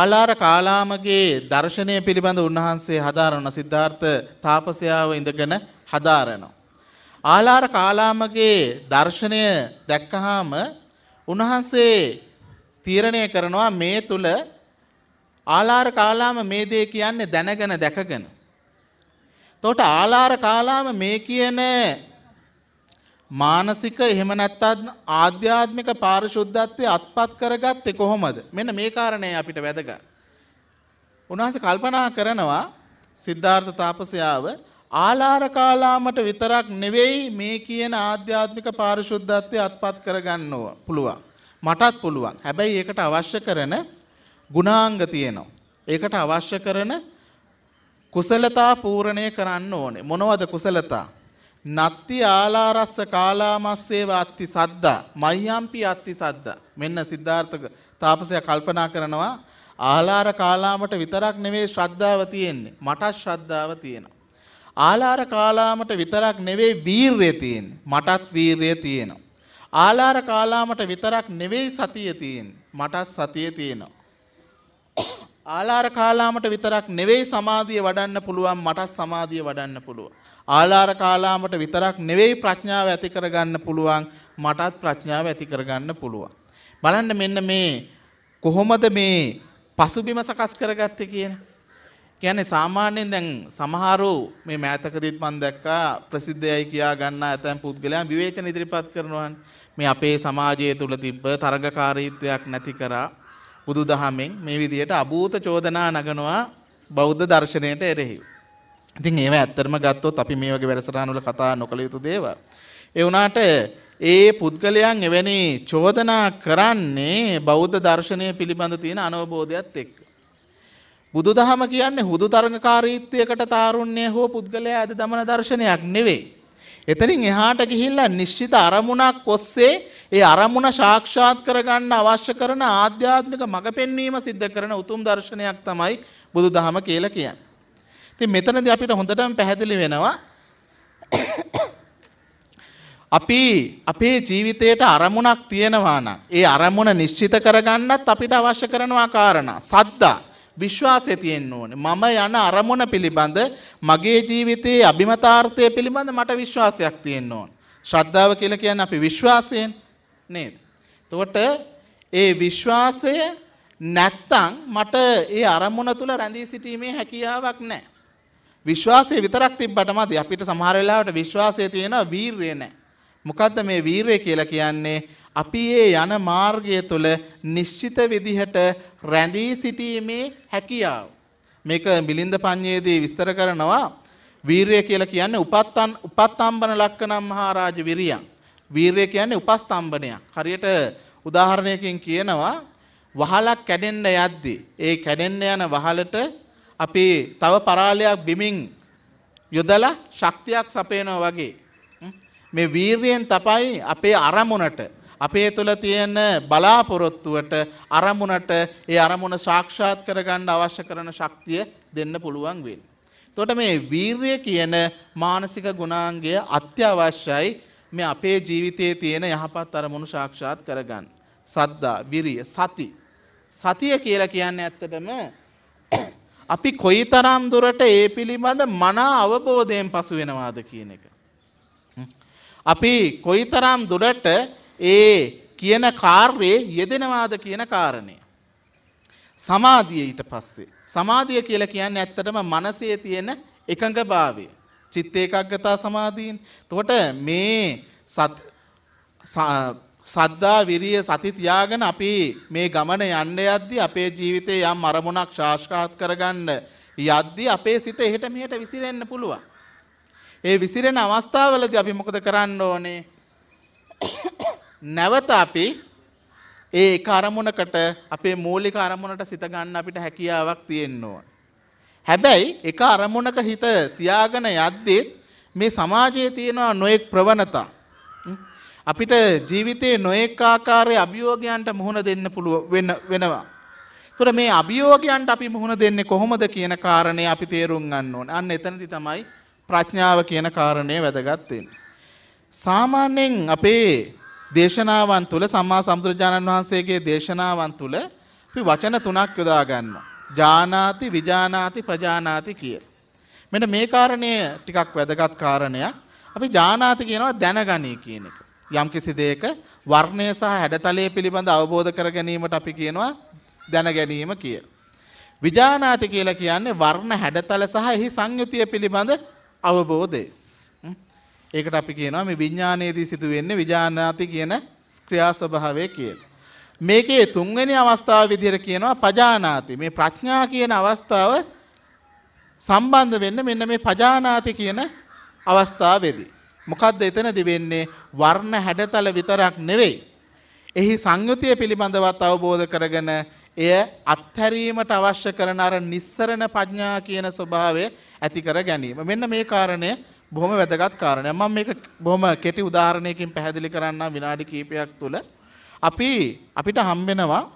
ආලාර කාලාමගේ දර්ශනය පිළිබඳ උන්වහන්සේ හදාරන සිද්ධාර්ථ තාපසයාව ඉඳගෙන හදාරනවා. ආලාර කාලාමගේ දර්ශනය දැක්කහාම උන්වහන්සේ තීරණය කරනවා මේ තුල ආලාර කාලාම මේ දේ කියන්නේ දැනගෙන දැකගෙන. එතකොට ආලාර කාලාම මේ කියන මානසික එහෙම නැත්නම් ආධ්‍යාත්මික පාරිශුද්ධත්වයේ අත්පත් කරගත්තේ කොහොමද? මෙන්න මේ කාරණේ අපිට වැදගත්. උන්වහන්සේ කල්පනා කරනවා සිද්ධාර්ථ තාපසයාව ආලාර කාලාමට විතරක් නෙවෙයි මේ කියන ආධ්‍යාත්මික පාරිශුද්ධත්වයේ අත්පත් කරගන්නව පුළුවන්. මටත් පුළුවන්. හැබැයි ඒකට අවශ්‍ය කරන ගුණාංග තියෙනවා. ඒකට අවශ්‍ය කරන කුසලතා පූර්ණණය කරන්න ඕනේ. මොනවද කුසලතා? නත්ති ආලාරස්ස කාලාමස්සේව අත්ති සද්දා මයම්පි අත්ති සද්දා මෙන්න සිද්ධාර්ථ තාපසයා කල්පනා කරනවා ආලාර කාලාමට විතරක් නෙවෙයි ශ්‍රද්ධාව තියෙන්නේ මට ශ්‍රද්ධාව තියෙනවා ආලාර කාලාමට විතරක් නෙවෙයි වීරිය තියෙන්නේ මටත් වීරිය තියෙනවා ආලාර කාලාමට විතරක් නෙවෙයි සතිය තියෙන්නේ. මටත් සතිය තියෙනවා. ආලාර කාලාමට විතරක් නෙවෙයි සමාධිය වඩන්න පුළුවන් මටත් සමාධිය වඩන්න පුළුවන්. ආලාර කාලාමට විතරක් නෙවෙයි ප්‍රඥාව ඇති කරගන්න පුළුවන් මටත් ප්‍රඥාව ඇති කරගන්න පුළුවන්. බලන්න මෙන්න මේ කොහොමද මේ පසුබිම සකස් කරගත්තේ කියන. කියන්නේ සාමාන්‍යයෙන් දැන් සමහරු මේ මෑතකදීත් මම දැක්කා ප්‍රසිද්ධයයි කියා ගන්න ඇතැම් පුද්ගලයන් විවේචන ඉදිරිපත් කරනවානේ. මේ අපේ සමාජය තුළ තිබ්බ තරඟකාරීත්වයක් නැති කරා බුදුදහමෙන් මේ විදිහට අභූත චෝදනා නගනවා බෞද්ධ දර්ශනයට එරෙහිව. ඉතින් ඒව ඇත්තටම ගත්තොත් අපි මේ වගේ වැඩසටහන් වල කතා නොකළ යුතු දේවල්. ඒ වුණාට ඒ පුද්ගලයන් එවැනි චෝදනා කරන්නේ බෞද්ධ දර්ශනය පිළිබඳ තියෙන අනවබෝධයත් එක්ක. බුදුදහම කියන්නේ හුදු තරඟකාරීත්වයකට තාරුණ්‍ය හෝ පුද්ගලයා ඇද දමන දර්ශනයක් නෙවෙයි. එතනින් එහාට ගිහිල්ලා නිශ්චිත අරමුණක් ඔස්සේ ඒ අරමුණ සාක්ෂාත් කරගන්න අවශ්‍ය කරන ආධ්‍යාත්මික මඟ පෙන්වීම සිද්ධ කරන උතුම් දර්ශනයක් තමයි බුදුදහම කියලා කියන්නේ. ඉතින් මෙතනදී අපිට හොඳටම පැහැදිලි වෙනවා අපි අපේ ජීවිතයට අරමුණක් තියෙනවා නම් ඒ අරමුණ නිශ්චිත කරගන්නත් අපිට අවශ්‍ය කරනවා කාරණා. සද්දා විශ්වාසය තියෙන්න ඕනේ. මම යන අරමුණ පිළිබඳ මගේ ජීවිතයේ අභිමතාර්ථය පිළිබඳ මට විශ්වාසයක් තියෙන්න ඕන. ශ්‍රද්ධාව කියලා කියන්නේ අපි විශ්වාසයෙන් නේද? එතකොට ඒ විශ්වාසය නැත්තම් මට ඒ අරමුණ තුල රැඳී සිටීමේ හැකියාවක් නැහැ. විශ්වාසය විතරක් තිබ්බට මදි. අපිට සමහර වෙලාවට විශ්වාසය තියෙනවා වීරිය නැහැ. මොකද්ද මේ වීරිය කියලා කියන්නේ? අපි ඒ යන මාර්ගය තුළ නිශ්චිත විදිහට රැඳී සිටීමේ හැකියාව. මේක මිලින්ද පඤ්ඤයේදී විස්තර කරනවා වීරය කියලා කියන්නේ උපත්තන් උපත්තම්බන ලක්කනම් මහරජ විරියං. වීරය කියන්නේ උපස්තම්බනයක්. හරියට උදාහරණයකින් කියනවා වහලක් කැඩෙන්න යද්දී ඒ කැඩෙන්න යන වහලට අපි තව පරාලයක් බිමින් යොදලා ශක්තියක් සපයනවා වගේ මේ වීරයෙන් තමයි අපේ අරමුණට අපේ තුළ තියෙන බලාපොරොත්තුවට අරමුණට ඒ අරමුණ සාක්ෂාත් කරගන්න අවශ්‍ය කරන ශක්තිය දෙන්න පුළුවන් වෙන්. තොට මේ වීර්ය කියන මානසික ගුණාන්ගය අත්‍යවශ්‍යයි මේ අපේ ජීවිතයේ තියෙන යහපත් අරමුණු සාක්ෂාත් කරගන්න. සද්දා විරිය සති. සතිය කියලා කියන්න ඇත්තටම (clears throat) අපි කොයි තරම් දුරට ඒ පිළිබඳ මනා අවබෝධයෙන් පසු වෙනවාද කියන එක. අපි කොයි තරම් දුරට ඒ කියන කාර්යේ යෙදෙනවාද කියන කාරණය. සමාධිය ඊට පස්සේ. සමාධිය කියලා කියන්නේ ඇත්තටම මනසේ තියෙන එකඟ භාවය. චිත්ත ඒකග්ගතා සමාධීන්. එතකොට මේ සද්දා විරිය සති තියාගෙන අපි මේ ගමන යන්න යද්දී අපේ ජීවිතේ යම් අරමුණක් සාක්ෂාත් කරගන්න යද්දී අපේ සිත එහෙට මෙහෙට විසිරෙන්න පුළුවන්. ඒ විසිරෙන අවස්ථාවලදී අපි මොකද කරන්න ඕනේ? නැවත අපි ඒ එක අරමුණකට අපේ මූලික අරමුණට සිත ගන්න අපිට හැකියාවක් තියෙන්න ඕන. හැබැයි එක අරමුණක හිත තියාගෙන යද්දිත් මේ සමාජයේ තියෙනවා නොඑක් ප්‍රවණතා. අපිට ජීවිතයේ නොඑක් ආකාරයේ අභියෝගයන්ට මුහුණ දෙන්න පුළුවන් වෙනවා. ඒතර මේ අභියෝගයන්ට අපි මුහුණ දෙන්නේ කොහොමද කියන කාරණේ අපි තේරුම් ගන්න ඕනේ. අන්න එතනදී තමයි ප්‍රඥාව කියන කාරණේ වැදගත් වෙන්නේ. සාමාන්‍යයෙන් අපේ දේශනාවන් තුල සම්මා සම්බුදුරජාණන් වහන්සේගේ දේශනාවන් තුල අපි වචන තුනක් යොදා ගන්නවා. ජානාති, විජානාති, පජානාති කියලා. මෙන්න මේ කාරණය ටිකක් වැදගත් කාරණයක්. අපි ජානාති කියනවා දැනගනී කියන එක. යම්කිසි දෙයක වර්ණය සහ හැඩතලය පිළිබඳ අවබෝධ කර ගැනීමට අපි කියනවා දැන ගැනීම කියලා. විජානාති කියලා කියන්නේ වර්ණ හැඩතල සහ එහි සංයුතිය පිළිබඳ අවබෝධය. ඒකට අපි කියනවා මේ විඥානයේදී සිදුවෙන්නේ විඥානාති කියන ක්‍රියා ස්වභාවය කියලා. මේකේ තුන්වෙනි අවස්ථාව විදිහට කියනවා පජානාති. මේ ප්‍රඥා කියන අවස්ථාව සම්බන්ධ වෙන්න මෙන්න මේ පජානාති කියන අවස්ථාවේදී. මොකද්ද එතනදි වෙන්නේ? වර්ණ හැඩතල විතරක් නෙවෙයි. එහි සංයුතිය පිළිබඳවත් අවබෝධ කරගෙන එය අත්හැරීමට අවශ්‍ය කරන අර නිස්සරණ ප්‍රඥා කියන ස්වභාවය ඇති කර ගැනීම. මෙන්න මේ කාරණය බොහොම වැදගත් කාරණය. මම මේක බොහොම කෙටි උදාහරණයකින් පැහැදිලි කරන්නම් විනාඩි කීපයක් තුල. අපි අපිට හම්බෙනවා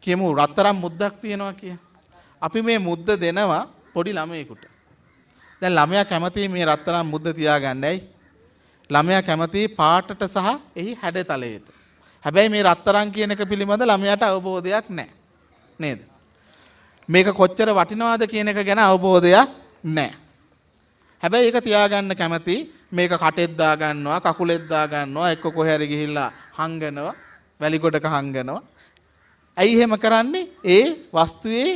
කියමු රත්තරන් මුද්දක් තියෙනවා කිය. අපි මේ මුද්ද දෙනවා පොඩි ළමයෙකුට. දැන් ළමයා කැමති මේ රත්තරන් මුද්ද තියාගන්නයි. ළමයා කැමති පාටට සහ එහි හැඩතලයට. හැබැයි මේ රත්තරන් කියන එක පිළිබඳ ළමයාට අවබෝධයක් නැහැ. නේද? මේක කොච්චර වටිනවද කියන එක ගැන අවබෝධයක් නැහැ. හැබැයි ඒක තියාගන්න කැමති මේක කටෙත් දා ගන්නවා කකුලෙත් දා ගන්නවා එක්ක කොහේ හරි ගිහිල්ලා හංගනවා වැලි ගොඩක හංගනවා. ඇයි එහෙම කරන්නේ? ඒ වස්තුවේ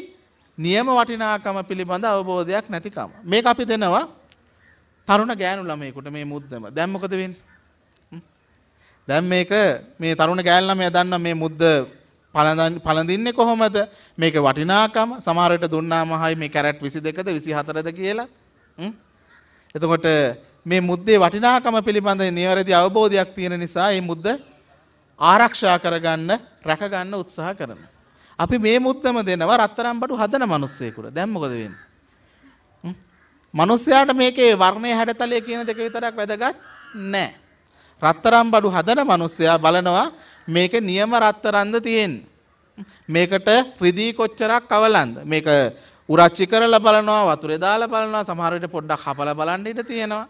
නියම වටිනාකම පිළිබඳ අවබෝධයක් නැතිකම. මේක අපි දෙනවා තරුණ ගෑනු ළමයෙකුට මේ මුද්දම. දැන් මොකද වෙන්නේ? දැන් මේක මේ තරුණ ගෑනු ළමයා දන්නා මේ මුද්ද පළඳින්නේ කොහොමද? මේක වටිනාකම සමහර විට දුන්නාම හයි මේ කැරට් 22ද 24ද කියලා. එතකොට මේ මුද්දේ වටිනාකම පිළිබඳ නිවැරදි අවබෝධයක් තියෙන නිසා මේ මුද්ද ආරක්ෂා කරගන්න රැකගන්න උත්සාහ කරනවා. අපි මේ මුද්දම දෙනවා රත්තරන් බඩු හදන මිනිස්සෙකුට. දැන් මොකද වෙන්නේ? මිනිස්යාට මේකේ වර්ණයේ හැඩතලය කියන දෙක විතරක් වැදගත් නැහැ. රත්තරන් බඩු හදන මිනිස්සයා බලනවා මේක නියම රත්තරන්ද තියෙන්නේ. මේකට රිදී කොච්චරක් අවලන්ද? මේක උරච්චි කරලා බලනවා වතුරේ දාලා බලනවා සමහර විට පොඩ්ඩක් හපලා බලන්න ඉඩ තියෙනවා.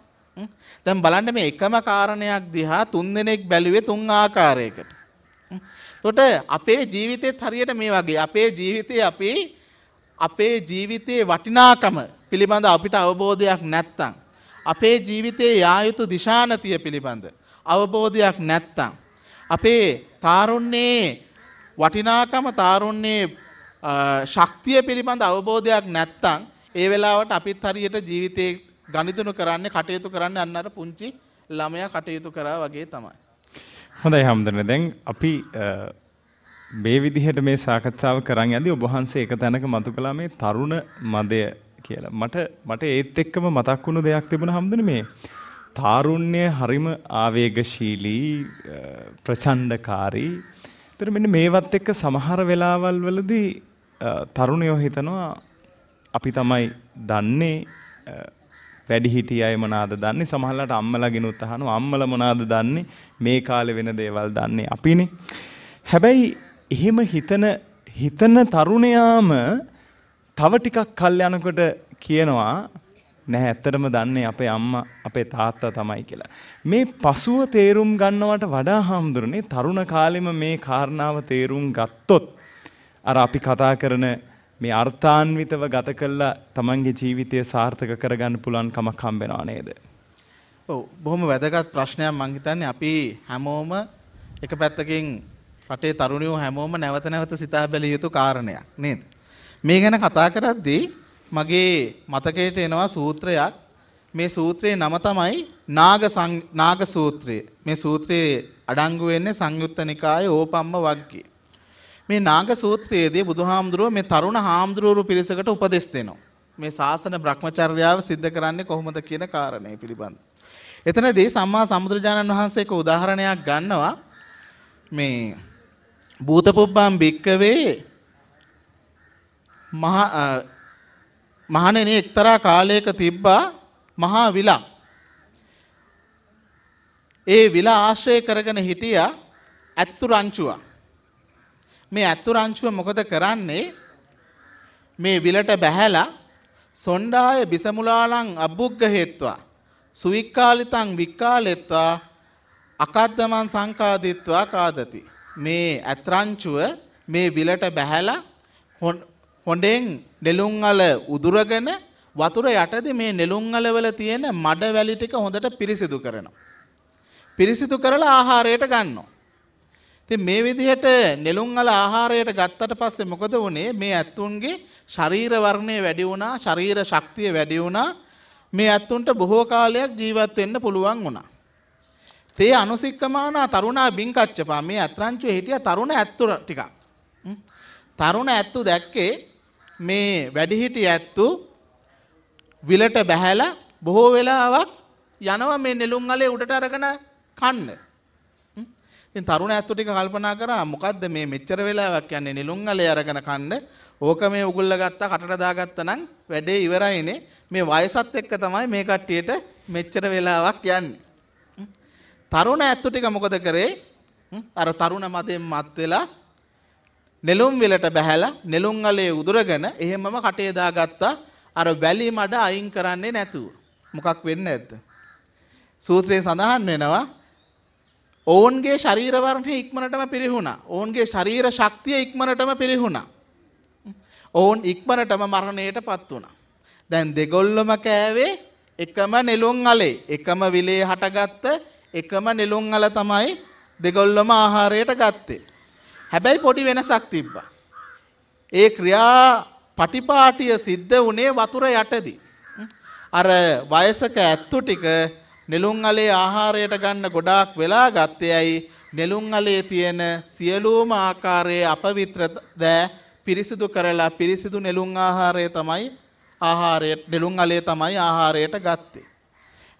දැන් බලන්න මේ එකම කාරණයක් දිහා තුන් දෙනෙක් බැලුවේ තුන් ආකාරයකට. එතකොට අපේ ජීවිතේත් හරියට මේ වගේ අපේ ජීවිතේ අපි අපේ ජීවිතයේ වටිනාකම පිළිබඳ අපිට අවබෝධයක් නැත්තම් අපේ ජීවිතයේ යා යුතු දිශානතිය පිළිබඳ අවබෝධයක් නැත්තම් අපේ තාරුණ්‍යයේ වටිනාකම තාරුණ්‍යයේ ශක්තිය පිළිබඳ අවබෝධයක් නැත්තං ඒ වෙලාවට අපිත් හරියට ජීවිතය ගනිතුනු කරන්න කටයුතු කරන්න අන්නර පුංචි ළමය කටයුතු කරා වගේ තමයි. හොඳයි හම්දන දැන් අපි මේ විදිහට මේ සාකච්ඡාව කරන් ඇදි ඔබහන්සේ එක තැනක මතු කලා මේ තරුණ මදය කියලා. මට මට ඒත් එක්කම මතක් වුණු දෙයක් තිබුණ හම්දන මේ. තාරුණ්‍ය හරිම ආවේගශීලී ප්‍රචණ්ඩකාරී. එතන මෙන්න මේවත් එක්ක සමහර වෙලාවල් වලදී තරුණයෝ හිතනවා අපි තමයි දන්නේ වැඩිහිටිය අය මොනාද දන්නේ සමහරලාට අම්මලා ගිනුත් අහනවා අම්මලා මොනාද දන්නේ මේ කාලේ වෙන දේවල් දන්නේ අපිනේ හැබැයි එහෙම හිතන හිතන තරුණයාම තව ටිකක් කල් යනකොට කියනවා නැහැ ඇත්තටම දන්නේ අපේ අම්මා අපේ තාත්තා තමයි කියලා. මේ පසුව තේරුම් ගන්නවට වඩා හාමුදුරනේ තරුණ කාලෙම මේ කාරණාව තේරුම් ගත්තොත් අර අපි කතා කරන මේ අර්ථාන්විතව ගත කළා තමන්ගේ ජීවිතය සාර්ථක කරගන්න පුළුවන් කමක් හම්බෙනවා නේද? ඔව් බොහොම වැදගත් ප්‍රශ්නයක් මං හිතන්නේ අපි හැමෝම එක පැත්තකින් රටේ තරුණයෝ හැමෝම නැවත නැවත සිතා බැලිය යුතු කාරණයක් නේද? මේ ගැන කතා කරද්දී මගේ මතකයට එනවා සූත්‍රයක් මේ සූත්‍රයේ නම තමයි නාග නාග සූත්‍රය. මේ සූත්‍රයේ අඩංගු වෙන්නේ සංයුත්ත නිකායේ ඕපම්ම වග්ගයේ. මේ නාග සූත්‍රයේදී බුදුහාමුදුරුව මේ තරුණ හාමුදුරුවරු පිරිසකට උපදෙස් දෙනවා. මේ ශාසන භ්‍රමචර්යාව සිද්ධ කරන්නේ කොහොමද කියන කාරණය පිළිබඳ. එතනදී සම්මා සම්බුදුරජාණන් වහන්සේක උදාහරණයක් ගන්නවා මේ භූතපුබ්බම් භික්කවේ මහණෙනි එක්තරා කාලයක තිබ්බා මහා විලා. ඒ විලා ආශ්‍රය කරගෙන හිටියා ඇත්තු රංචුවා. මේ ඇත්තුරංචුව මොකද කරන්නේ මේ විලට බැහැලා සොණ්ඩාය බිසමුලාලං අබ්බුග්ග හේත්වා සුවික්කාලිතං වික්කාලෙත්වා අකද්දමන් සංකාදිත්වා කාදති මේ ඇත්රංචුව මේ විලට බැහැලා හොඬෙන් නෙළුම් අල උදුරගෙන වතුර යටදී මේ නෙළුම් අල වල තියෙන මඩ වැලි ටික හොඳට පිරිසිදු කරනවා පිරිසිදු කරලා ආහාරයට ගන්නවා ති මේ විදිහට නෙළුම් අල ආහාරයට ගත්තට පස්සේ මොකද වනේ මේ ඇත්තුන්ගේ ශරීරවර්ණය වැඩි වුණා ශරීර ශක්තිය වැඩි වුණා මේ ඇත්තුන්ට බොහෝ කාලයක් ජීවත් වෙන්න පුළුවන් වුණා. තේ අනුසික්කමානා තරුණා බින්කච්චපා මේ ඇත්‍රංචුවේ හිටිය තරුණ ඇත්තු ටිකක්. තරුණ ඇත්තු දැක්කේ මේ වැඩිහිටි ඇත්තු විලට බැහැලා බොහෝ වෙලාවක් යනවා මේ නෙළුම් අලේ උඩට අරගෙන කන්න. ඉතින් තරුණ ඇත්තෝ ටික කල්පනා කරා මොකද්ද මේ මෙච්චර වෙලාවක් යන්නේ නිලුම් අලේ අරගෙන කන්න ඕක මේ උගුල්ල ගත්තා කටට දාගත්තා නම් වැඩේ ඉවරයිනේ මේ වයසත් එක්ක තමයි මේ කට්ටියට මෙච්චර වෙලාවක් යන්නේ තරුණ ඇත්තෝ ටික මොකද කරේ අර තරුණ මදෙන් මත් වෙලා නෙළුම් විලට බැහැලා නෙළුම් අලේ උදුරගෙන එහෙමම කටේ දාගත්තා අර වැලි මඩ අයින් කරන්නේ නැතුව මොකක් වෙන්නේ නැද්ද සූත්‍රයේ සඳහන් වෙනවා ඔවුන්ගේ ශරීරවර්ණය ඉක්මනටම පිරිහුණා. ඔවුන්ගේ ශරීර ශක්තිය ඉක්මනටම පිරිහුණා. ඔවුන් ඉක්මනටම මරණයට පත් වුණා. දැන් දෙගොල්ලොම කෑවේ එකම නෙළුම් අලේ එකම විලේ හටගත්ත එකම නෙළුම් අල තමයි දෙගොල්ලොම ආහාරයට ගත්තේ. හැබැයි පොඩි වෙනසක් තිබ්බා. ඒ ක්‍රියා පටිපාටිය සිද්ධ වුණේ වතුර යටදී. අර වයසක ඇත්තු ටික නෙළුම් අලේ ආහාරයට ගන්න ගොඩාක් වෙලා ගත්තේ ඇයි නෙළුම් අලේ තියෙන සියලුම ආකාරයේ අපවිත්‍ර දෑ පිරිසිදු කරලා පිරිසිදු නෙළුම් ආහාරය තමයි ආහාරයට නෙළුම් අලේ තමයි ආහාරයට ගත්තේ.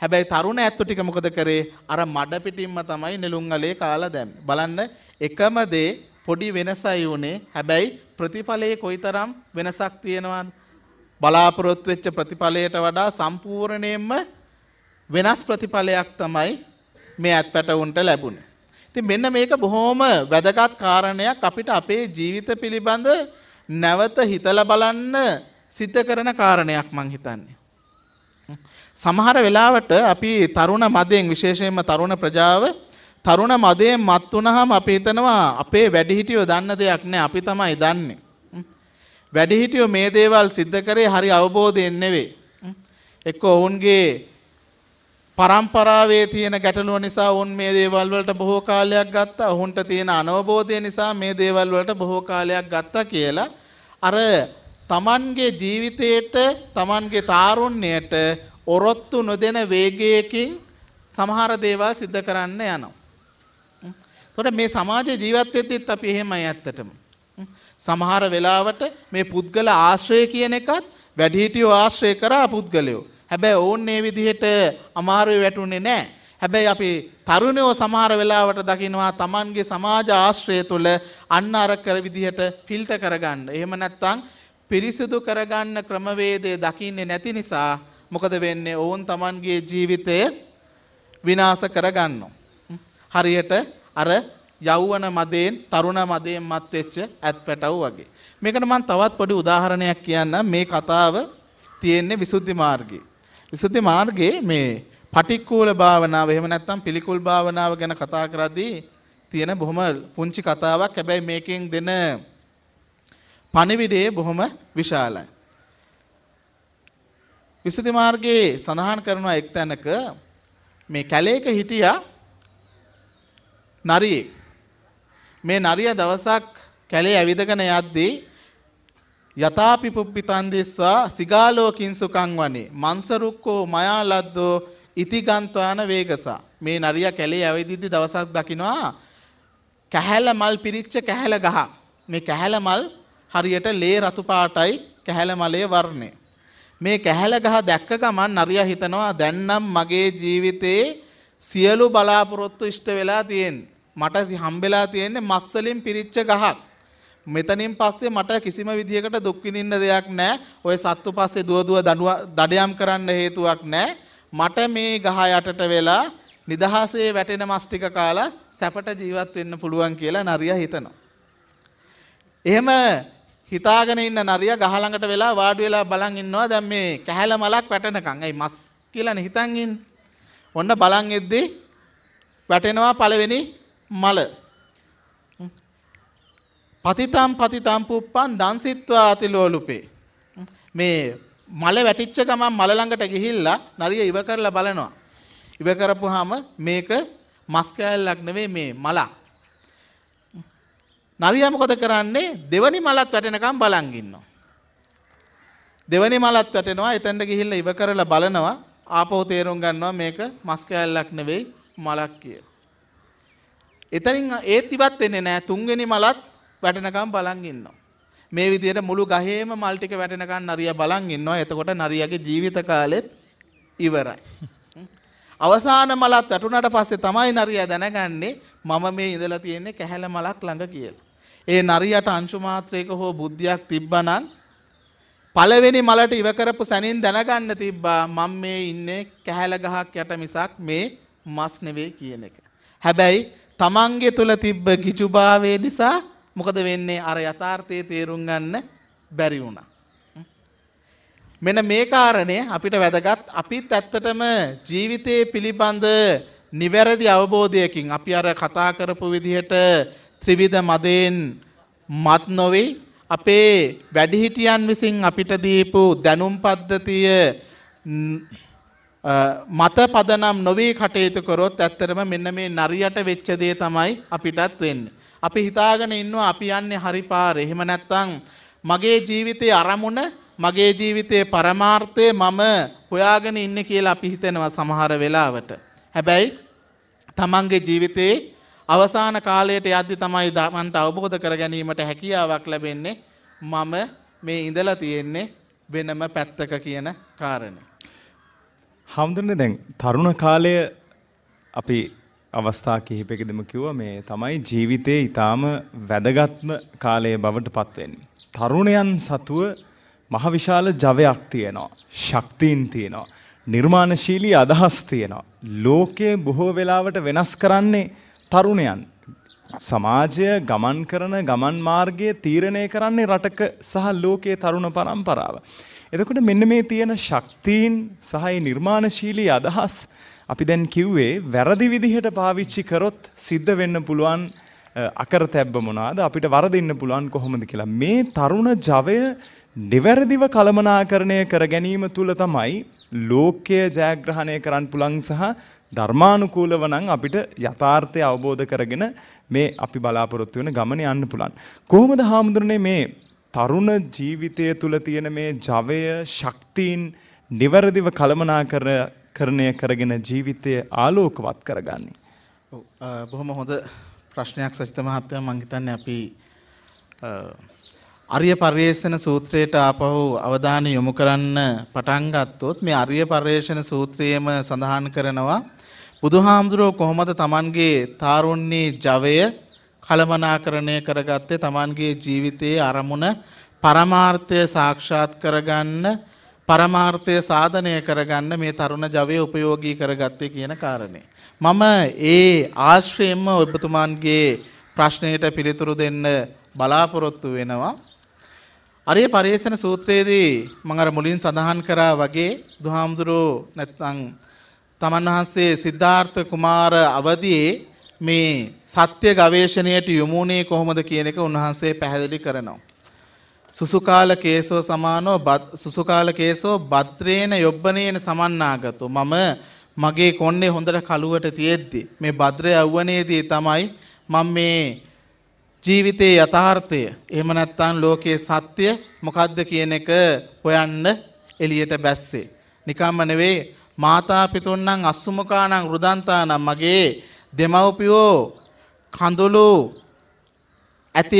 හැබැයි තරුණ ඇත්තු ටික මොකද කරේ? අර මඩ පිටින්ම තමයි නෙළුම් අලේ කාලා දැම්මේ. බලන්න එකම දේ පොඩි වෙනසයි උනේ. හැබැයි ප්‍රතිඵලයේ කොයිතරම් වෙනසක් තියෙනවද? බලාපොරොත්තු වෙච්ච ප්‍රතිඵලයට වඩා සම්පූර්ණයෙන්ම වෙනස් ප්‍රතිඵලයක් තමයි මේ ඇත්පැටවුන්ට ලැබුණේ. ඉතින් මෙන්න මේක බොහොම වැදගත් කාරණයක් අපිට අපේ ජීවිත පිළිබඳ නැවත හිතලා බලන්න සිත කරන කාරණයක් මං හිතන්නේ. සමහර වෙලාවට අපි තරුණ මදයෙන් විශේෂයෙන්ම තරුණ ප්‍රජාව තරුණ මදයෙන් මත් වුණාම අපි හිතනවා අපේ වැඩිහිටියෝ දන්න දෙයක් නෑ අපි තමයි දන්නේ. වැඩිහිටියෝ මේ දේවල් සිද්ධ කරේ හරි අවබෝධයෙන් නෙවෙයි. එක්ක ඔවුන්ගේ පරම්පරාවේ තියෙන ගැටලුව නිසා උන් මේ දේවල් වලට බොහෝ කාලයක් ගත්තා. ඔහුන්ට තියෙන අනවබෝධය නිසා මේ දේවල් වලට බොහෝ කාලයක් ගත්තා කියලා අර Tamanගේ ජීවිතේට Tamanගේ තාරුණ්‍යයට ඔරොත්තු නොදෙන වේගයකින් සමහර දේවල් සිද්ධ කරන්න යනවා. එතකොට මේ සමාජ ජීවත් වෙද්දිත් අපි එහෙමයි ඇත්තටම. සමහර වෙලාවට මේ පුද්ගල ආශ්‍රය කියන එකත් වැඩිහිටියෝ ආශ්‍රය කරා පුද්ගලයෝ. හැබැයි ඔවුන් ඒ විදිහට අමාරුවේ වැටුනේ නැහැ. හැබැයි අපි තරුණයෝ සමහර වෙලාවට දකිනවා Tamanගේ සමාජ ආශ්‍රය තුළ අන්න අර කර විදිහට ෆිල්ටර් කරගන්න. එහෙම නැත්නම් පිරිසිදු කරගන්න ක්‍රමවේදය දකින්නේ නැති නිසා මොකද වෙන්නේ? ඔවුන් Tamanගේ ජීවිතය විනාශ කරගන්නවා. හරියට අර යෞවන මදයෙන් තරුණ මදයෙන් මත් වෙච්ච ඇත්පැටව වගේ. මේකට මම තවත් පොඩි උදාහරණයක් කියන්නම්. මේ කතාව තියෙන්නේ විසුද්ධි මාර්ගයේ. විසුද්ධි මාර්ගයේ මේ පටික්කූල භාවනාව එහෙම නැත්නම් පිළිකුල් භාවනාව ගැන කතා කරද්දී තියෙන බොහොම පුංචි කතාවක්. හැබැයි මේකෙන් දෙන පණිවිඩය බොහොම විශාලයි. විසුද්ධි මාර්ගයේ සඳහන් කරනවා එක් තැනක මේ කැලේක හිටියා නරියෙක්. මේ නරිය දවසක් කැලේ ඇවිදගෙන යද්දී යථාපි පුප්පිතන් දිස්සා සිගාලෝකින් සුකං වනේ මන්සරුක්කෝ මයාලද්දෝ ඉතිගන්තාන වේගසා මේ නරියා කැලේ ඇවිදිද්දි දවසක් දකිනවා කැහැල මල් පිරිච්ච කැහැල ගහ මේ කැහැල මල් හරියට ලේ රතු පාටයි කැහැල මලේ වර්ණය මේ කැහැල ගහ දැක්ක ගමන් නරියා හිතනවා දැන්නම් මගේ ජීවිතේ සියලු බලාපොරොත්තු ඉෂ්ට වෙලා තියෙන්නේ මට හම්බෙලා තියෙන්නේ මස් වලින් පිරිච්ච ගහක් මෙතනින් පස්සේ මට කිසිම විදිහකට දුක් විඳින්න දෙයක් නැහැ. ඔය සත්තු පස්සේ දුව දුව දඩයම් කරන්න හේතුවක් නැහැ. මට මේ ගහ යටට වෙලා නිදහසේ වැටෙන මස් ටික කාලා සැපට ජීවත් වෙන්න පුළුවන් කියලා නරියා හිතනවා. එහෙම හිතාගෙන ඉන්න නරියා ගහ ළඟට වෙලා වාඩි වෙලා බලන් ඉන්නවා දැන් මේ කැහැල මලක් වැටෙනකන්. ඒ මස් කියලානේ හිතන් ඉන්නේ. ඔන්න බලන් ඉද්දී වැටෙනවා පළවෙනි මල. පතිතම් පතිතම් පුප්පන් දන්සිත්වා අතිලෝලුපේ. මේ මල වැටිච්ච ගමන් මල ළඟට ගිහිල්ලා නරිය ඉව කරලා බලනවා. ඉව කරපුවාම මේක මස් කෑල්ලක් නෙවෙයි මේ මලක්. නරියා මොකද කරන්නේ? දෙවනි මලත් වැටෙනකම් බලන් ඉන්නවා. දෙවනි මලත් වැටෙනවා එතනට ගිහිල්ලා ඉව කරලා බලනවා ආපහු තේරුම් ගන්නවා මේක මස් කෑල්ලක් නෙවෙයි මලක් කියලා. එතනින් ඒත් ඉවත් වෙන්නේ නැහැ. තුන්වෙනි මලත් වැටනකම් බලන් ඉන්නවා. මේ විදියට මුළු ගහේම මල් ටික වැටෙනකන් නරියා බලන් ඉන්නවා. එතකොට නරියාගේ ජීවිත කාලෙත් ඉවරයි. අවසාන මලත් වැටුණාට පස්සේ තමයි නරියා දැනගන්නේ මම මේ ඉඳලා තියෙන්නේ කැහැල මලක් ළඟ කියලා. ඒ නරියට අංශු මාත්‍රයක හෝ බුද්ධියක් තිබ්බනම් පළවෙනි මලට ඉව කරපු සැනින් දැනගන්න තිබ්බා මම මේ ඉන්නේ කැහැල ගහක් යට මිසක් මේ මස් නෙවෙයි කියන එක. හැබැයි තමන්ගේ තුල තිබ්බ කිචුභාවය නිසා මොකද වෙන්නේ අර යථාර්ථයේ තේරුම් ගන්න බැරි වුණා. මෙන මේ කාරණය අපිට වැදගත් අපිත් ඇත්තටම ජීවිතයේ පිළිබඳ නිවැරදි අවබෝධයකින් අපි අර කතා කරපු විදිහට ත්‍රිවිධ මදයෙන් මත් නොවේ අපේ වැඩිහිටියන් විසින් අපිට දීපු දැනුම් පද්ධතිය මත පදනම් නොවී කටයුතු කරොත් ඇත්තරම මෙන්න මේ නරියට වෙච්ච දේ තමයි අපිටත් වෙන්නේ. අපි හිතාගෙන ඉන්නවා අපි යන්නේ හරිපාර එහෙම නැත්තං මගේ ජීවිතයේ අරමුණ මගේ ජීවිතයේ පරමාර්ථය මම හොයාගෙන ඉන්න කියලා අපි හිතෙනවා සමහර වෙලාවට. හැබැයි තමන්ගේ ජීවිතයේ අවසාන කාලයට යද්දි තමයි දමන්ට අවබෝධ කර ගැනීමට හැකියාවක් ලැබෙන්නේ මම මේ ඉඳලා තියෙන්නේ වෙනම පැත්තක කියන කාරණේ. හාමුදුරනේ දැන් තරුණ කාලය අපි අවස්ථා කිහිපයකදම කිව්වා මේ තමයි ජීවිතයේ ඊටාම වැදගත්ම කාලය බවට පත්වෙන්නේ. තරුණයන් සතුව මහ විශාල ජවයක් තියෙනවා. ශක්තියින් තියෙනවා. නිර්මාණශීලී අදහස් තියෙනවා. ලෝකයේ බොහෝ වෙලාවට වෙනස් කරන්නේ තරුණයන්. සමාජය ගමන් කරන ගමන් මාර්ගයේ තීරණය කරන්නේ රටක සහ ලෝකයේ තරුණ පරම්පරාව. එතකොට මෙන්න මේ තියෙන ශක්තියින් සහ නිර්මාණශීලී අදහස් අපි දැන් කිව්වේ වැරදි විදිහට පාවිච්චි කරොත් සිද්ධ වෙන්න පුළුවන් අකරතැබ්බ මොනවාද අපිට වරදින්න පුළුවන් කොහොමද කියලා. මේ තරුණ ජවය නිවැරදිව කළමනාකරණය කර ගැනීම තුළ තමයි ලෝකය ජයග්‍රහණය කරන්න පුළන් සහ ධර්මානුකූලව නම් අපිට යථාර්ථය අවබෝධ කරගෙන මේ අපි බලාපොරොත්තු වෙන ගමන යන්න පුළන්. කොහොමද හාමුදුරනේ මේ තරුණ ජීවිතය තුළ තියෙන මේ ජවය ශක්තිීන් නිවැරදිව කළමනාකර නිරාකරණය කරගෙන ජීවිතය ආලෝකවත් කරගන්නේ. බොහොම හොඳ ප්‍රශ්නයක් සචිත මහත්තය මංහිතන්න අපි අරිය පර්යේෂණ සූත්‍රයට ආපහු අවධානය යොමු කරන්න පටන්ගත්තොත් මේ අරිය පර්යේෂණ සූත්‍රයේම සඳහන් කරනවා බුදුහාමුදුරුවෝ කොහොමද තමන්ගේ තාරුන්නේ ජවය කළමනාකරණය කරගත්තේ තමන්ගේ ජීවිතයේ අරමුණ පරමාර්ථය සාක්ෂාත් කරගන්න පරමාර්ථය සාධනය කරගන්න මේ තරුණ ජවය උපයෝගී කරගත්තේ කියන කාරණේ. මම ඒ ආශ්‍රයෙන්ම ඔබතුමාන්ගේ ප්‍රශ්නයට පිළිතුරු දෙන්න බලාපොරොත්තු වෙනවා. අරිය පරේෂණ සූත්‍රයේදී මම අර මුලින් සඳහන් කරා වගේ දුහාමුදුරෝ නැත්නම් තමන් වහන්සේ සිද්ධාර්ථ කුමාර අවදියේ මේ සත්‍ය ගවේෂණයට යොමුුනේ කොහොමද කියන එක උන්වහන්සේ පැහැදිලි කරනවා. සුසුකාල කේසෝ සමානෝ සුසුකාල කේසෝ බද්රේන යොබ්බනේන සමන්නාගතු. මම මගේ කොන්නේ හොඳට කළුවට තියෙද්දි. මේ බද්‍රය අවුවනේදී තමයි මම මේ ජීවිතයේ යථාර්ථය එහෙම නැත්නම් ලෝකයේ සත්‍ය මොකද්ද කියන එක හොයන්න එළියට බැස්සේ. නිකම්ම නෙවෙයි මාතා පිතුන්නම් අසුමකානම් රුදන්තානම් මගේ දෙමව්පියෝ කඳුළු ඇති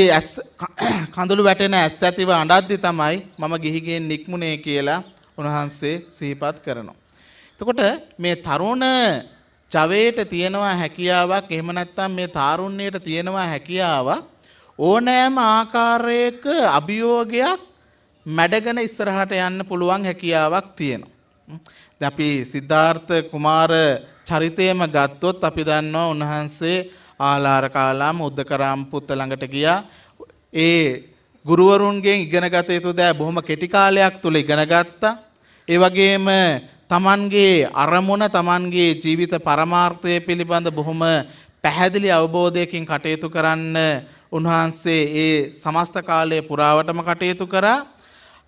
කඳුළු වැටෙන ඇස් ඇතිව අඩද්දි තමයි මම ගිහිගෙන් නික්මුණේ කියලා උන්වහන්සේ සිහිපත් කරනවා. එතකොට මේ තරුණ ජවයට තියෙනවා හැකියාවක් එහෙම නැත්නම් මේ තාරුණ්‍යයට තියෙනවා හැකියාව ඕනෑම ආකාරයක අභියෝගයක් මැඩගෙන ඉස්සරහට යන්න පුළුවන් හැකියාවක් තියෙනවා. දැන් අපි සිද්ධාර්ථ කුමාර චරිතයම ගත්තොත් අපි දන්නවා උන්වහන්සේ ආලාරකාලාම උද්දකරාම් පුත්ත ළඟට ගියා. ඒ ගුරුවරුන්ගෙන් ඉගෙනගත යුතු දෑ බොහොම කෙටි කාලයක් තුල ඉගෙන ගත්තා. ඒ වගේම තමන්ගේ අරමුණ තමන්ගේ ජීවිත පරමාර්ථය පිළිබඳ බොහොම පැහැදිලි අවබෝධයකින් කටයුතු කරන්න උන්වහන්සේ ඒ සමස්ත කාලය පුරාවටම කටයුතු කරා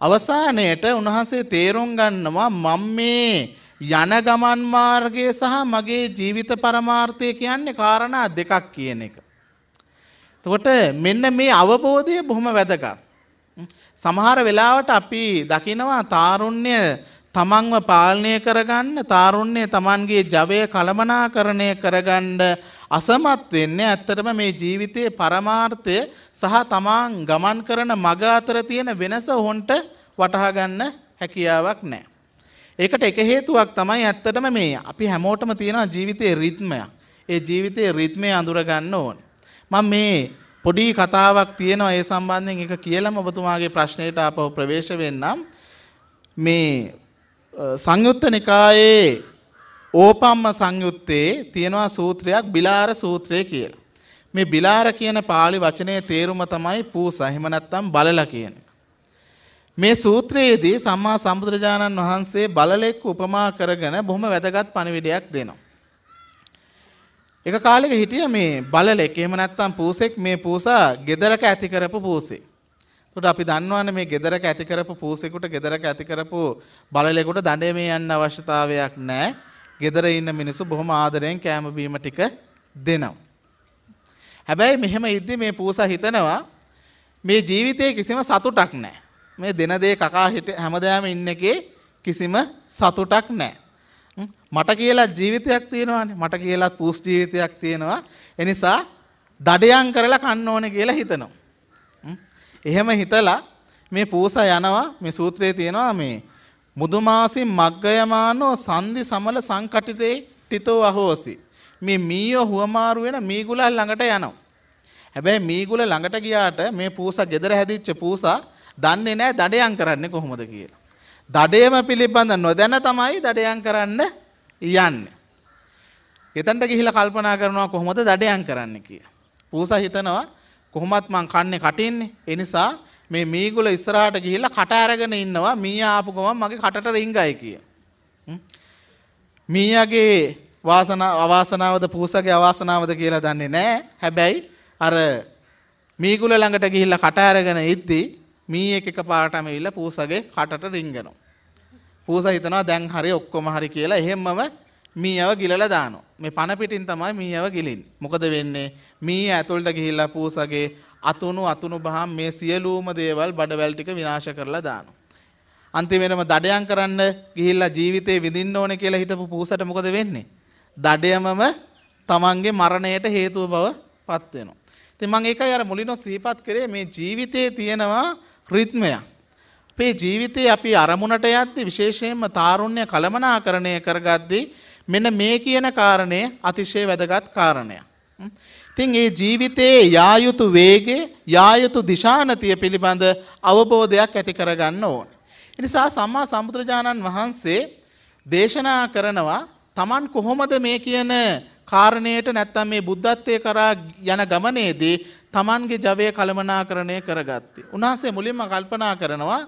අවසානයට උන්වහන්සේ තේරුම් ගන්නවා මම මේ යන ගමන් මාර්ගය සහ මගේ ජීවිත පරමාර්ථය කියන්නේ කාරණා දෙකක් කියන එක. එතකොට මෙන්න මේ අවබෝධය බොහොම වැදගත්. සමහර වෙලාවට අපි දකිනවා තාරුණ්‍ය තමන්ව පාලනය කරගන්න තාරුණ්‍ය තමන්ගේ ජවය කළමනාකරණය කරගන්න අසමත් වෙන්නේ ඇත්තටම මේ ජීවිතයේ පරමාර්ථය සහ තමන් ගමන් කරන මග අතර තියෙන වෙනස හොන්ට වටහා ගන්න හැකියාවක් නැහැ. ඒකට එක හේතුවක් තමයි ඇත්තටම මේ අපි හැමෝටම තියෙනවා ජීවිතයේ රිද්මය. ඒ ජීවිතයේ රිද්මය අඳුරගන්න ඕන. මම මේ පොඩි කතාවක් තියෙනවා ඒ සම්බන්ධයෙන් එක කියලම ඔබතුමාගේ ප්‍රශ්නයට ආපහු ප්‍රවේශ වෙන්නම්. මේ සංයුත්ත නිකායේ ඕපම්ම සංයුත්තේ තියෙනවා සූත්‍රයක් බිලාර සූත්‍රය කියලා. මේ බිලාර කියන පාලි වචනය තේරුම තමයි පූස එහෙම නැත්නම් බලලා කියන්නේ. මේ සූත්‍රයේදී සම්මා සම්බුදුරජාණන් වහන්සේ බලලෙක් උපමා කරගෙන බොහොම වැදගත් පණිවිඩයක් දෙනවා. එක කාලෙක හිටිය මේ බලලෙක් එහෙම නැත්නම් පූසෙක් මේ පූසා ගෙදරක ඇති කරපු පූසෙක්. එතකොට අපි දන්නවනේ මේ ගෙදරක ඇති කරපු පූසෙකුට ගෙදරක ඇති කරපු බලලෙකුට දඬුවමේ යන්න අවශ්‍යතාවයක් නැහැ. ගෙදර ඉන්න මිනිස්සු බොහොම ආදරෙන් කෑම බීම ටික දෙනවා. හැබැයි මෙහෙම ඉද්දි මේ පූසා හිතනවා මේ ජීවිතේ කිසිම සතුටක් නැහැ. මේ දෙන දේ කකා හිට හැමදාම ඉන්න එකේ කිසිම සතුටක් නැහැ. මට කියලා ජීවිතයක් තියෙනවානේ. මට කියලා පූස් ජීවිතයක් තියෙනවා. ඒ නිසා දඩයන් කරලා කන්න ඕනේ කියලා හිතනවා. එහෙම හිතලා මේ පූස යනවා මේ සූත්‍රයේ තියෙනවා මේ මුදුමාසි මග්ගයමානෝ සන්දි සමල සංකටිතේ ටිතෝ අහෝසි. මේ මීයෝ හුවමාරු වෙන මීගුලා ළඟට යනවා. හැබැයි මීගුල ළඟට ගියාට මේ පූසා gedara හැදිච්ච පූසා දන්නේ නෑ දඩයම් කරන්නේ කොහොමද කියලා. දඩයම පිළිබඳ නොදැන තමයි දඩයම් කරන්න යන්නේ. එතනට ගිහිලා කල්පනා කරනවා කොහොමද දඩයම් කරන්න කියලා. පූසා හිතනවා කොහොමත් මං කන්නේ කටින්නේ. ඒ නිසා මේ මීගුල ඉස්සරහට ගිහිල්ලා කට අරගෙන ඉන්නවා මීයා ආපු ගමන් මගේ කටට රිංගයි කිය. මීයාගේ වාසනාව අවාසනාවද පූසගේ අවාසනාවද කියලා දන්නේ නැහැ. හැබැයි අර මීගුල ළඟට ගිහිල්ලා කට අරගෙන ඉද්දී මීයෙක් එක පාරටම ඇවිල්ලා පූසගේ කටට රිංගනවා. පූසා හිතනවා දැන් හරි ඔක්කොම හරි කියලා එහෙම්මම මීයව ගිලලා දානවා. මේ පණ පිටින් තමයි මීයව ගිලින්නේ. මොකද වෙන්නේ? මීය ඇතුළට ගිහිල්ලා පූසගේ අතුණු අතුණු බහම් මේ සියලුම දේවල් බඩවැල් ටික විනාශ කරලා දානවා. අන්තිමේටම දඩයන් කරන්න ගිහිල්ලා ජීවිතේ විඳින්න ඕනේ කියලා හිතපු පූසට මොකද වෙන්නේ? දඩයමම තමන්ගේ මරණයට හේතුව බව පත් වෙනවා. ඉතින් මම ඒකයි අර මුලිනොත් සිහිපත් කරේ මේ ජීවිතේ තියෙනවා රිද්මයක්. අපේ ජීවිතයේ අපි අරමුණට යද්දි විශේෂයෙන්ම තාරුණ්‍ය කළමනාකරණය කරගද්දී මෙන්න මේ කියන කාරණය අතිශය වැදගත් කාරණයක්. ඉතින් ඒ ජීවිතයේ යායුතු වේගේ යායුතු දිශානතිය පිළිබඳ අවබෝධයක් ඇති කරගන්න ඕන. එනිසා සම්මා සම්බුදුරජාණන් වහන්සේ දේශනා කරනවා Taman කොහොමද මේ කියන කාරණයට නැත්තම් මේ බුද්ධත්වයේ කරා යන ගමනේදී තමන්ගේ ජවය කළමනාකරණය කරගත්තේ. උන්හසේ මුලින්ම කල්පනා කරනවා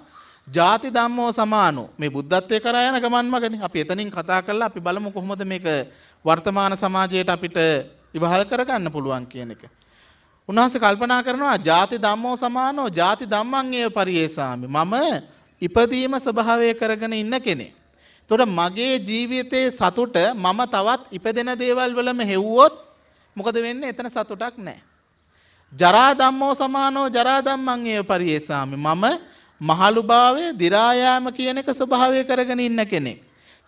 ජාති දම්මෝ සමානු මේ බුද්ධත්වය කරයන ගමන් මගෙන අපි එතනින් කතා කරලා අපි බලමු කොහොමද මේක වර්තමාන සමාජයට අපිට ඉවහල් කරගන්න පුළුවන් කියන එක. උන්හස කල්පනා කරනවා ජාති දම්මෝ සමානෝ ජාති දම්මන්ගේ පරියේසාමි මම ඉපදීම ස්වභාවය කරගෙන ඉන්න කෙනෙ. තොට මගේ ජීවිතයේ සතුට මම තවත් ඉපදෙන දේවල් වලම හෙව්වොත් මොකද වෙන්න එතන සතුටක් නෑ. ජරා ධම්මෝ සමානෝ ජරා ධම්මං ඒව පරියේසාමි. මම මහලු භාවය දිරායාම කියන එක ස්වභාවය කරගෙන ඉන්න කෙනෙක්.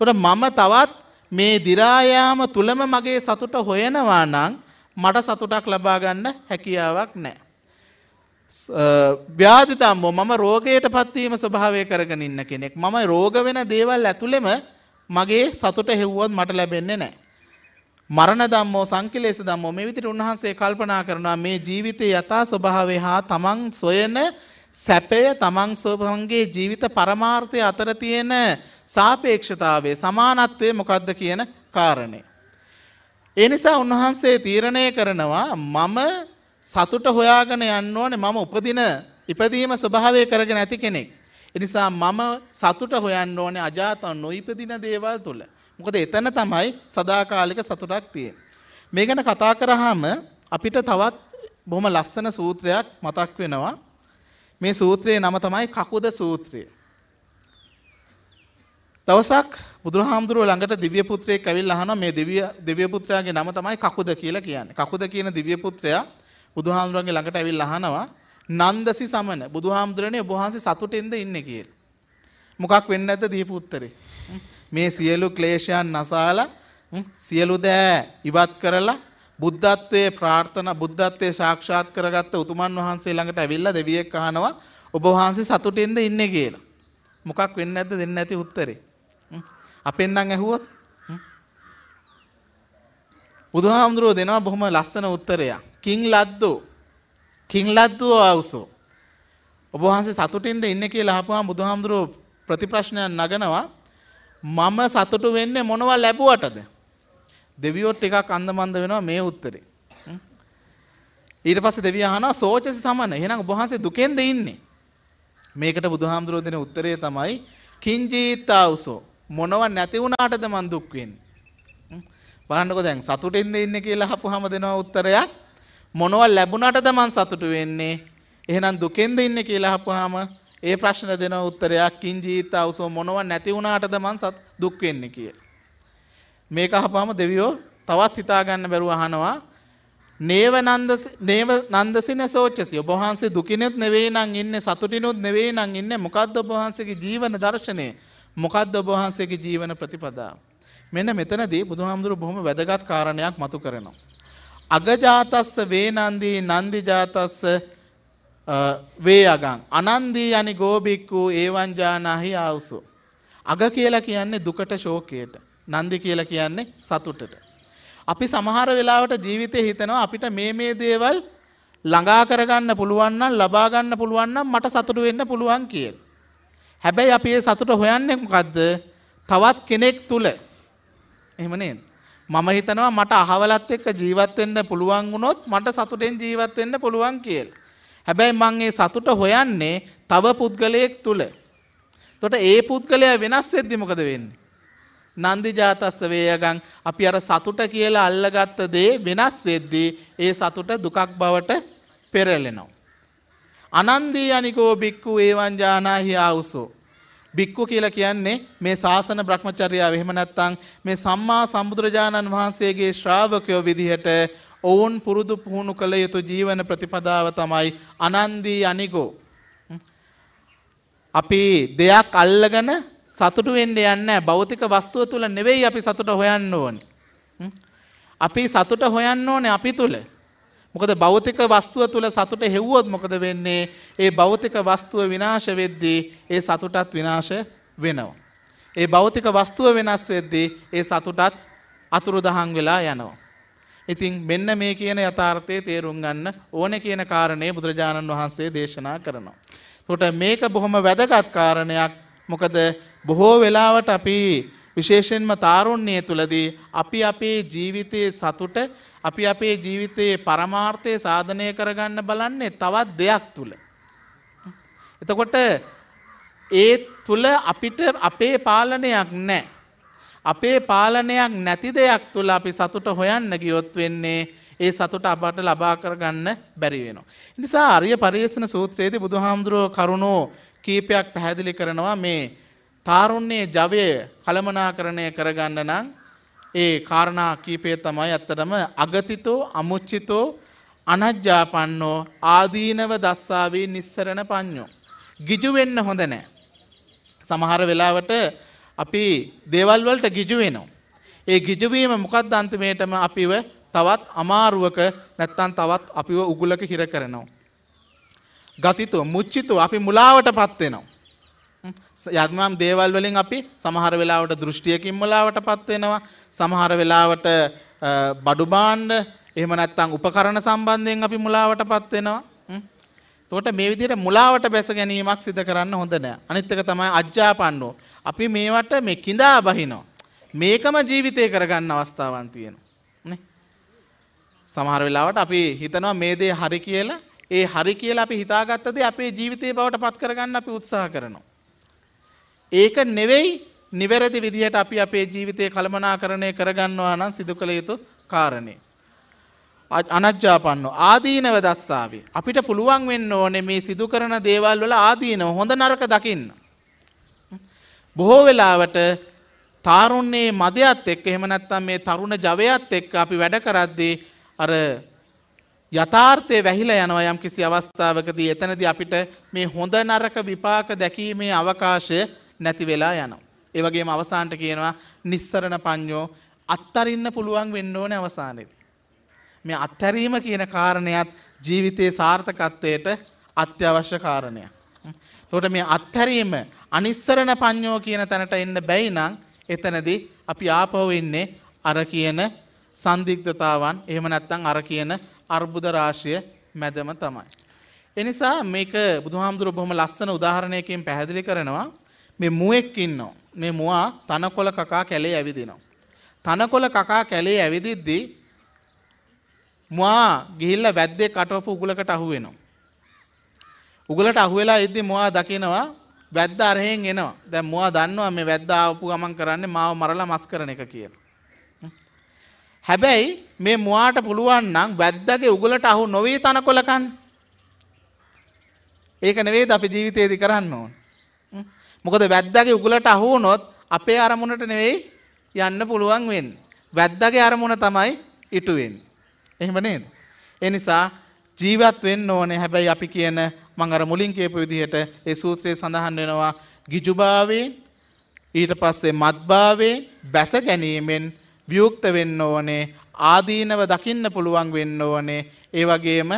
ඒකට මම තවත් මේ දිරායාම තුලම මගේ සතුට හොයනවා නම් මට සතුටක් ලබා ගන්න හැකියාවක් නැහැ. ව්‍යාධි ධම්මෝ මම රෝගයටපත් වීම ස්වභාවය කරගෙන ඉන්න කෙනෙක්. මම රෝග වෙන දේවල් ඇතුළෙම මගේ සතුට හෙව්වොත් මට ලැබෙන්නේ නැහැ. මරණ දම්මෝ සංකිලේස දම්මෝ මේ විදිට උන්වහන්සේ කල්පනා කරනවා මේ ජීවිතය යථා ස්වභාවේ හා තමන් සොයන සැපය තමන් සෝපහන්ගේ ජීවිත පරමාර්ථය අතර තියෙන සාපේක්ෂතාවේ සමානත්වය මොකක්ද කියන කාරණය. ඒ නිසා උන්වහන්සේ තීරණය කරනවා මම සතුට හොයාගෙන යන්න ඕනේ මම උපදින ඉපදීම ස්වභාවය කරගෙන ඇති කෙනෙක්. එනිසා මම සතුට හොයන්න ඕනේ අජාතන් නොඉපදින දේවල් තුළ. මොකද එතන තමයි සදාකාලික සතුටක් තියෙන්නේ. මේ ගැන කතා කරාම අපිට තවත් බොහොම ලස්සන සූත්‍රයක් මතක් වෙනවා. මේ සූත්‍රයේ නම තමයි කකුද සූත්‍රය. දවසක් බුදුහාමුදුරුව ළඟට දිව්‍ය පුත්‍රයෙක් ඇවිල්ලා අහනවා මේ දිව්‍ය දිව්‍ය පුත්‍රයාගේ නම තමයි කකුද කියලා කියන්නේ. කකුද කියන දිව්‍ය පුත්‍රයා බුදුහාමුදුරුවන්ගේ ළඟට ඇවිල්ලා අහනවා නන්දසි සමන බුදුහාමුදුරනේ ඔබ වහන්සේ සතුටින්ද ඉන්නේ කියලා. මොකක් වෙන්නේ නැද්ද දීපු උත්තරේ? මේ සියලු ක්ලේශයන් නසාලා සියලු දෑ ඉවත් කරලා බුද්ධත්වයේ ප්‍රාර්ථනා බුද්ධත්වයේ සාක්ෂාත් කරගත්ත උතුමන් වහන්සේ ළඟට ඇවිල්ලා දෙවියෙක් අහනවා ඔබ වහන්සේ සතුටින්ද ඉන්නේ කියලා. මොකක් වෙන්නේ නැද්ද දෙන්න ඇති උත්තරේ? අපෙන් නම් ඇහුවොත් බුදුහාමුදුරුවෝ දෙනවා බොහොම ලස්සන උත්තරයක්. කිං ලද්දෝ කිං ලද්දෝ ආවුසෝ ඔබ වහන්සේ සතුටින්ද ඉන්නේ කියලා අහපුවාම බුදුහාමුදුරුවෝ ප්‍රතිප්‍රශ්නයක් නගනවා මම සතුටු වෙන්නේ මොනවා ලැබුවටද? දෙවියොත් එකක් අන්දමන්ද වෙනවා මේ උත්තරේ. ඊට පස්සේ දෙවිය අහනවා සෝචස සමන. එහෙනම් ඔබ වහන්සේ දුකෙන්ද ඉන්නේ? මේකට බුදුහාමුදුරුවෝ දෙන උත්තරේ තමයි කිංජීතාවසෝ. මොනව නැති වුණාටද මං දුක් වෙන්නේ? බලන්නකෝ දැන් සතුටින්ද ඉන්නේ කියලා අහපුවාම දෙනවා උත්තරයක්. මොනව ලැබුණාටද මං සතුටු වෙන්නේ? එහෙනම් දුකෙන්ද ඉන්නේ කියලා අහපුවාම ඒ ප්‍රශ්න දෙන උත්තරයක් කිංජීත අවසෝ මොනව නැති වුණාටද මං සත් දුක් වෙන්නේ කිය. මේක අහපම දෙවියෝ තවත් හිතා ගන්න බැරුව අහනවා නේව නන්ද නේව නන්දසින සෝචසි ඔබ වහන්සේ දුකිනුත් නෙවෙයි නම් ඉන්නේ සතුටිනුත් නෙවෙයි නම් ඉන්නේ මොකද්ද ඔබ වහන්සේගේ ජීවන දර්ශනය මොකද්ද ඔබ වහන්සේගේ ජීවන ප්‍රතිපදාව මෙන්න මෙතනදී බුදුහාමුදුරු බොහොම වැදගත් කාරණයක් මතු කරනවා අගජාතස්ස වේනන්දී නන්දිජාතස්ස වේ අගං අනන්දී යනි ගෝභික්කූ ඒවංජානාහි ආවුසු. අග කියලා කියන්නේ දුකට ශෝකයට නන්දි කියලා කියන්නේ සතුටට. අපි සමහර වෙලාවට ජීවිතය හිතනවා අපිට මේ මේ දේවල් ළඟා කරගන්න පුළුවන්නම් ලබාගන්න පුළුවන්නම් මට සතුටු වෙන්න පුළුවන් කියල්. හැබැයි අපි ඒ සතුට හොයන්නෙමකක්ද තවත් කෙනෙක් තුළ එහමනේ මම හිතනවා මට අහවලත් එක්ක ජීවත්වෙන්න පුළුවන් වුණොත් මට සතුටෙන් ජීවත්වෙන්න පුළුවන් කියලා. හැබැයි මං ඒ සතුට හොයන්නේ තව පුද්ගලයෙක් තුල. එතකොට ඒ පුද්ගලයා වෙනස් වෙද්දි මොකද වෙන්නේ? නන්දි ජාතස්ස වේයගම් අපි අර සතුට කියලා අල්ලගත්ත දේ වෙනස් වෙද්දී ඒ සතුට දුකක් බවට පෙරලෙනවා. අනන්දී අනිකෝ බික්කු ඒවන් ජානාහි ආවුසෝ. බික්කු කියලා කියන්නේ මේ ශාසන භ්‍රමචර්යාව එහෙම නැත්නම් මේ සම්මා සම්බුදුරජාණන් වහන්සේගේ ශ්‍රාවකයෝ විදිහට ඔවුන් පුරුදු පුහුණු කළ යුතු ජීවන ප්‍රතිපදාව තමයි අනන්දී අනිගෝ. අපි දෙයක් අල්ලගෙන සතුටු වෙන්න යන්නේ භෞතික වස්තුව තුල නෙවෙයි අපි සතුට හොයන්න ඕනේ. අපි සතුට හොයන්න ඕනේ අපි තුල. මොකද භෞතික වස්තුව තුල සතුට හෙව්වොත් මොකද වෙන්නේ? ඒ භෞතික වස්තුව විනාශ වෙද්දී ඒ සතුටත් විනාශ වෙනවා. ඒ භෞතික වස්තුව වෙනස් වෙද්දී ඒ සතුටත් අතුරුදහන් වෙලා යනවා. ඉතින් මෙන්න මේ කියන යථාර්ථය තේරුම් ගන්න ඕන කියන කාරණය බුදුරජාණන් වහන්සේ දේශනා කරනවා. තොට මේක බොහොම වැදගත් කාරණයක් මොකද බොහෝ වෙලාවට අපි විශේෂෙන්ම තාරුණ්‍යය තුළදී අපි අපේ ජීවිතයේ සතුට අපි අපේ ජීවිතයේ පරමාර්ථය සාධනය කරගන්න බලන්නේ තවත් දෙයක් තුළ. එතකොට ඒ තුළ අපිට අපේ පාලනයක් නෑ. අපේ පාලනයක් නැති දෙයක් තුළ අපි සතුට හොයන්න ගියොත් වෙන්නේ ඒ සතුට අපට ලබා කරගන්න බැරි වෙනවා. නිසා අරිය පරිේෂණ සූත්‍රයේදී බුදුහාමුදුරුවෝ කරුණෝ කීපයක් පැහැදිලි කරනවා මේ තාරුණ්‍යයේ ජවය කළමනාකරණය කරගන්න නම් ඒ කාරණා කීපය තමයි ඇත්තටම අගතිතෝ අමුච්චිතෝ අනජ්ජාපන්නෝ ආදීනව දස්සාවේ නිස්සරණ පඤ්ඤෝ. ගිජු වෙන්න හොඳ නැහැ. සමහර වෙලාවට අපි දේවල් වලට ගිජු වෙනවා. ඒ ගිජුවීම මොකක්ද අන්තිමේටම අපිව තවත් අමාරුවක නැත්තම් තවත් අපිව උගුලක හිර කරනවා. ගතිතෝ මුච්චිතෝ අපි මුලාවටපත් වෙනවා. යත්මම් දේවල් වලින් අපි සමහර වෙලාවට දෘෂ්ටියකින් මුලාවටපත් වෙනවා. සමහර වෙලාවට බඩු බාණ්ඩ එහෙම නැත්තම් උපකරණ සම්බන්ධයෙන් අපි මුලාවටපත් වෙනවා. එතකොට මේ විදිහට මුලාවට බැස ගැනීමක් සිදු කරන්න හොඳ නෑ. අනිත් එක තමයි අජ්ජාපන්නෝ. අපි මේවට මේ කිඳා බහිනවා. මේකම ජීවිතය කරගන්න අවස්ථාවන් තියෙනවා. සමහර වෙලාවට අපි හිතනවා මේ දේ හරි කියලා ඒ හරි කියලා අපි හිතාගත්ත දේ අපේ ජීවිතේ බවට පත් කරගන්න අපි උත්සාහ කරනවා. ඒක නෙවෙයි නිවැරදි විදිහට අපි අපේ ජීවිතය කළමනාකරණය කරගන්නවා නම් සිදු කළ යුතු කාරණේ. අනජ්ජාපන්නෝ ආදීනව දස්සාවේ අපිට පුළුවන් වෙන්න ඕනේ මේ සිදු කරන දේවල් වල ආදීනව හොඳ නරක දකින්න. බොහෝ වෙලාවට තාරුන්නේ මදයත් එක්ක එහෙම නැත්නම් මේ තරුණ ජවයත් එක්ක අපි වැඩ කරද්දී අර යථාර්ථය වැහිලා යනවා යම් කිසි අවස්ථාවකදී එතනදී අපිට මේ හොඳ නරක විපාක දැකීමේ අවකාශය නැති වෙලා යනවා. ඒ වගේම අවසානට කියනවා නිස්සරණ පඤ්ඤෝ අත්තරින්න පුළුවන් වෙන්න ඕනේ අවසානයේදී. මේ අත්හැරීම කියන කාරණයත් ජීවිතයේ සාර්ථකත්වයට අත්‍යවශ්‍ය කාරණයක්. තොට මේ අත්හැරීම අනිස්සරණ පඤ්ඥෝ කියන තැනට එන්න බැයිනං එතනදී අපි ආපහු ඉන්නේ අර කියන සන්දිිග්ධතාවන් එහෙම නැත්තං අර කියන අර්බුදරාශය මැදම තමයි. එනිසා මේක බුදුහාමුදුරු බොහොම ලස්සන උදාහරණයකින් පැහැදිලි කරනවා මේ මුවෙක් ඉන්නෝ. මේ මුවා තනකොළ කකා කැලේ ඇවිදිනවා. තනකොළ කකා කැලේ ඇවිදිද්දී මවා ගිහිල්ල වැද්දේ කටවපු උගලකට අහුවෙනවා. උගලට අහුවෙලා ඉද්දි මොවා දකිනවා වැද්ද අරහෙන් එනවා. දැන් මොවා දන්නවා මේ වැද්ද ආපු ගමන් කරන්නේ මාව මරලා මස් කරන එක කියලා. හැබැයි මේ මොවාට පුළුවන් නම් වැද්දගේ උගලට අහු නොවේ තනකොළ කන්න. ඒක නෙවෙයිද අපි ජීවිතේදී කරන්න ඕන. මොකද වැද්දාගේ උගලට අහු වුණොත් අපේ අරමුණට නෙවෙයි යන්න පුළුවන් වෙන්නේ. වැද්දාගේ අරමුණ තමයි ඉටු වෙන්නේ. එහෙම නේද? ඒ නිසා ජීවත් වෙන්න ඕනේ. හැබැයි අපි කියන මං අර මුලින් කියපු විදිහට ඒ සූත්‍රයේ සඳහන් වෙනවා ගිජුභාවයෙන් ඊට පස්සේ මත්භාවයෙන් බැස ගැනීමෙන් ව්‍යුක්ත වෙන්න ඕනේ ආදීනව දකින්න පුළුවන් වෙන්න ඕනේ ඒ වගේම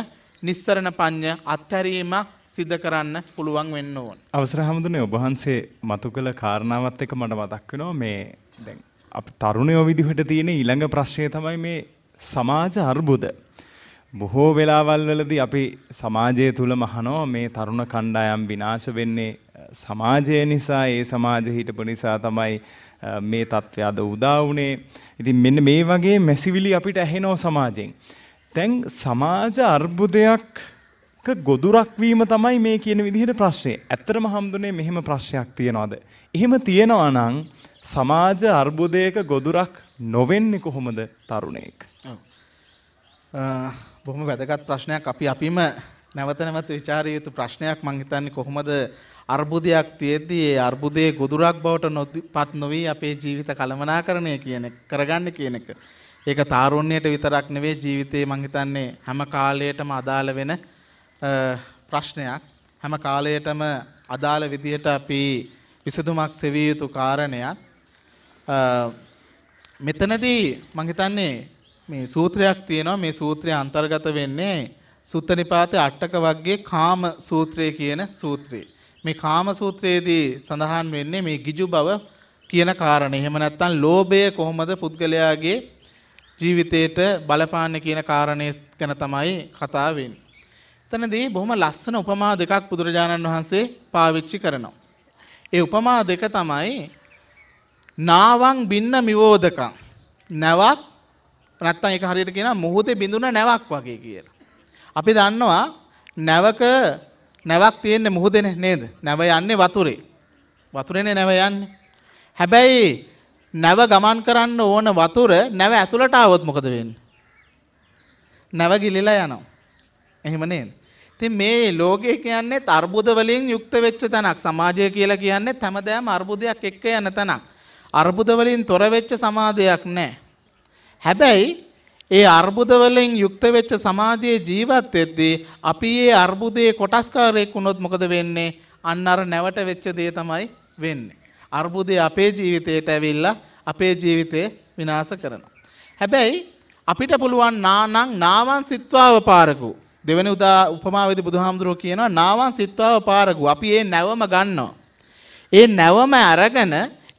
නිස්සරණ පඤ්ඤ අත්හැරීමක් සිද්ධ කරන්න පුළුවන් වෙන්න ඕන. අවසර හැමදෙනේ ඔබ වහන්සේ මතු කළ කාරණාවත් එක්ක මට මතක් වෙනවා මේ දැන් අප තරුණයෝ විදිහට තියෙන ඊළඟ ප්‍රශ්නය තමයි මේ සමාජ අර්බුද. බොහෝ වෙලාවල් වලදී අපි සමාජය තුල මහනවා මේ තරුණ කණ්ඩායම් විනාශ වෙන්නේ සමාජය නිසා ඒ සමාජෙ හිටපු නිසා තමයි මේ තත්ත්වය අද උදා වුනේ. ඉතින් මෙන්න මේ වගේ මැසිවිලි අපිට ඇහෙනවා සමාජෙන්. දැන් සමාජ අර්බුදයක් ගොදුරක් වීම තමයි මේ කියන විදිහට ප්‍රශ්නේ. ඇත්තටම හම්දුනේ මෙහෙම ප්‍රශ්නයක් තියනවාද? එහෙම තියනවා නම් සමාජ අර්බුදයක ගොදුරක් නොවෙන්නේ කොහොමද තරුණයෙක්? ඔව්. බොහොම වැදගත් ප්‍රශ්නයක් අපි අපිම නැවත නැවත ਵਿਚාරිය යුතු ප්‍රශ්නයක් මම හිතන්නේ කොහොමද අර්බුදයක් තියෙද්දී ඒ අර්බුදයේ ගොදුරක් බවට පත් නොවි අපේ ජීවිත කලමනාකරණය කියන කරගන්න කියන එක. ඒක තාරුණ්‍යයට විතරක් නෙවෙයි ජීවිතේ මම හිතන්නේ හැම කාලයකටම අදාළ වෙන ප්‍රශ්නයක්. හැම කාලයකටම අදාළ විදිහට අපි විසඳුමක් සෙවිය යුතු කාරණයක්. මෙතනදී මම හිතන්නේ මේ සූත්‍රයක් තියෙනවා මේ සූත්‍රය අන්තර්ගත වෙන්නේ සුත්තනිපාතේ අට්ටක වර්ගයේ කාම සූත්‍රය කියන සූත්‍රය. මේ කාම සූත්‍රයේදී සඳහන් වෙන්නේ මේ ගිජු බව කියන කාරණේ. එහෙම නැත්නම් ලෝභය කොහොමද පුද්ගලයාගේ ජීවිතයට බලපාන්නේ කියන කාරණේ ගැන තමයි කතා වෙන්නේ. එතනදී බොහොම ලස්සන උපමා දෙකක් බුදුරජාණන් වහන්සේ පාවිච්චි කරනවා. ඒ උපමා දෙක තමයි නාවං බින්න මිවෝදකං නැවක් නැත්තම් ඒක හරියට කියනවා මොහොතේ බිඳුන නැවක් වගේ කියලා. අපි දන්නවා නැවක නැවක් තියෙන්නේ මොහොතේනේ නේද? නැව යන්නේ වතුරේ. වතුරේනේ නැව යන්නේ. හැබැයි නැව ගමන් කරන්න ඕන වතුර නැව ඇතුළට આવොත් මොකද වෙන්නේ? නැව ගිලිලා යනවා. එහෙම නේද? ඉතින් මේ ලෝකය කියන්නේ අර්බුද වලින් යුක්ත වෙච්ච තැනක්. සමාජය කියලා කියන්නේ හැමදාම අර්බුදයක් එක්ක යන තැනක්. අර්බුද වලින් තොර වෙච්ච සමාජයක් නැහැ. හැබැයි ඒ අර්බුද වලින් යුක්ත වෙච්ච සමාජයේ ජීවත් වෙද්දී අපි ඒ අර්බුදයේ කොටස්කාරයෙක් වුණොත් මොකද වෙන්නේ? අන්න අර නැවට වෙච්ච දේ තමයි වෙන්නේ. අර්බුදය අපේ ජීවිතයට ඇවිල්ලා අපේ ජීවිතේ විනාශ කරනවා. හැබැයි අපිට පුළුවන් නානං නාවන් සිත්වාව පාරකු. දෙවෙනි උදා උපමාවේදී බුදුහාමුදුරුවෝ කියනවා නාවන් සිත්වාව පාරකු. අපි ඒ නැවම ගන්නවා. ඒ නැවම අරගෙන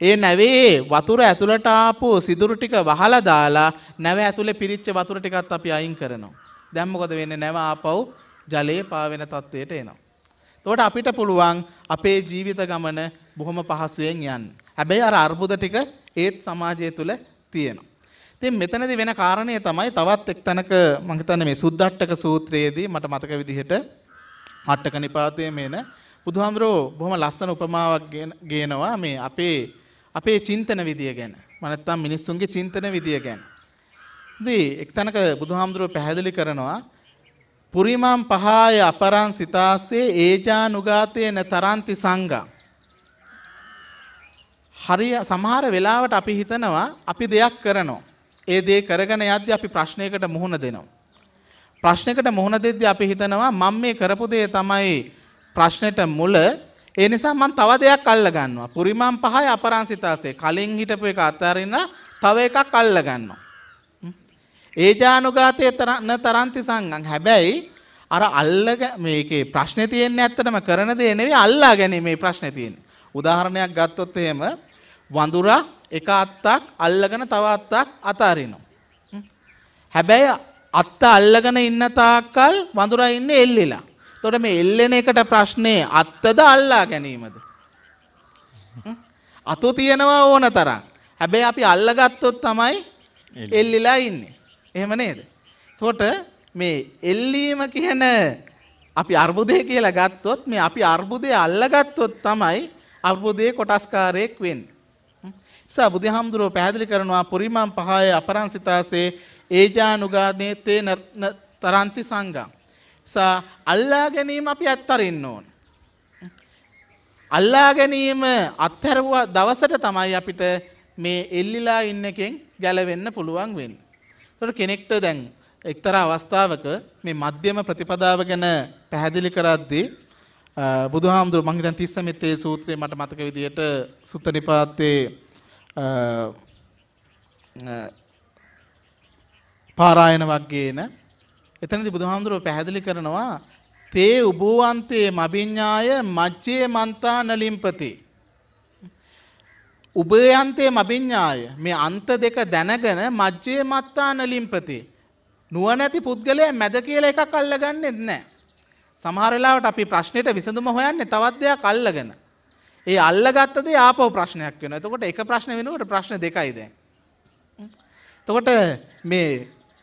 ඒ නැවේ වතුර ඇතුළට ආපු සිදුරු ටික වහලා දාලා නැව ඇතුලේ පිරිච්ච වතුර ටිකත් අපි අයින් කරනවා. දැන් මොකද වෙන්නේ? නැව ආපහු ජලයේ පාවෙන තත්වයට එනවා. එතකොට අපිට පුළුවන් අපේ ජීවිත ගමන බොහොම පහසුවෙන් යන්න. හැබැයි අර අර්බුද ටික ඒත් සමාජය තුල තියෙනවා. ඉතින් මෙතනදී වෙන කාරණය තමයි තවත් එක්තැනක මම හිතන්නේ මේ සුද්ධට්ටක සූත්‍රයේදී මට මතක විදිහට අට්ටක නිපාතයේ මේන බුදුහාමුදුරුවෝ බොහොම ලස්සන උපමාවක් ගේනවා මේ අපේ අපේ චින්තන විදිය ගැන මනත්තම් මිනිස්සුන්ගේ චින්තන විදිය ගැන. දී එක් තැනක බුදුහාමුදුරුව පැහැදිලි කරනවා පුරිමම් පහාය අපරන් සිතාසේ ඒජා නුගාතයන තරන්ති සංගම්. හරි සමහර වෙලාවට අපි හිතනවා අපි දෙයක් කරනවා. ඒ දේ කරගෙන යද්දී අපි ප්‍රශ්නයකට මුහුණ දෙනවා. ප්‍රශ්නයකට මුහුණ දෙද්දී අපි හිතනවා මම මේ කරපු දේ තමයි ප්‍රශ්නෙට මුල ඒ නිසා මම තව දෙයක් අල්ල ගන්නවා. පුරිමන් පහයි අපරංසිතාසේ. කලින් හිටපු එක අතරින්න තව එකක් අල්ල ගන්නවා. ඒජානුගාතයේ තරන තරන්ති සංගම්. හැබැයි අර අල්ල මේකේ ප්‍රශ්නේ තියෙන්නේ ඇත්තටම කරන දේ නෙවෙයි අල්ලා ගැනීමේ ප්‍රශ්නේ තියෙන්නේ. උදාහරණයක් ගත්තොත් එහෙම වඳුරා එක අත්තක් අල්ලගෙන තව අත්තක් අතාරිනවා. හැබැයි අත්ත අල්ලගෙන ඉන්න තාක්කල් වඳුරා ඉන්නේ එල්ලිලා. තොට මේ එල්ලෙන එකට ප්‍රශ්නය අත්තද අල්ලා ගැනීමද. අතු තියෙනවා ඕන තරම්. හැබැයි අපි අල්ලගත්තොත් තමයි එල්ලිලා ඉන්නේ. එහෙම නේද. තොට මේ එල්ලීම කියන අපි අර්බුදය කියලා ගත්තොත් මේ අපි අර්බුදය අල්ලගත්තොත් තමයි අර්බුදය කොටස්කාරයෙක් වෙන්. නිසා බුදුහාමුදුරුව පැහැදිලි කරනවා පුරිමම් පහය අපරංසිතාසේ ඒජානුගානේ තේ තරන්ති සංගම්. අල්ලා ගැනීම අපි ඇත්තරින්න ඕන. අල්ලා ගැනීම අත්හැරුවා දවසට තමයි අපිට මේ එල්ලිලා ඉන්න එකෙන් ගැලවෙන්න පුළුවන් වෙන්නේ. ඒතකොට කෙනෙක්ට දැන් එක්තරා අවස්ථාවක මේ මධ්‍යම ප්‍රතිපදාව ගැන පැහැදිලි කරද්දී බුදුහාමුදුර මං දැන් 30 මෙත්තේ සූත්‍රයේ මට මතක විදියට සුත්ත නිපාතේ පාරායන වග්ගේන එතනදි බුදුහාමුදුරුව පැහැදිලි කරනවා තේ උභූවන්තේ මබිඤ්ඤාය මච්චේ මන්තා නලිම්පති උභයන්තේ මබිඤ්ඤාය මේ අන්ත දෙක දැනගෙන මච්චේ මත්තා නලිම්පති නුවණැති පුද්ගලයා මැද කියලා එකක් අල්ලගන්නේ නැහැ සමහර වෙලාවට අපි ප්‍රශ්නෙට විසඳුම හොයන්නේ තවත් දෙයක් අල්ලගෙන ඒ අල්ලගත්ත දේ ආපහු ප්‍රශ්නයක් වෙනවා එතකොට එක ප්‍රශ්න වෙනකොට ප්‍රශ්න දෙකයි දැන් එතකොට මේ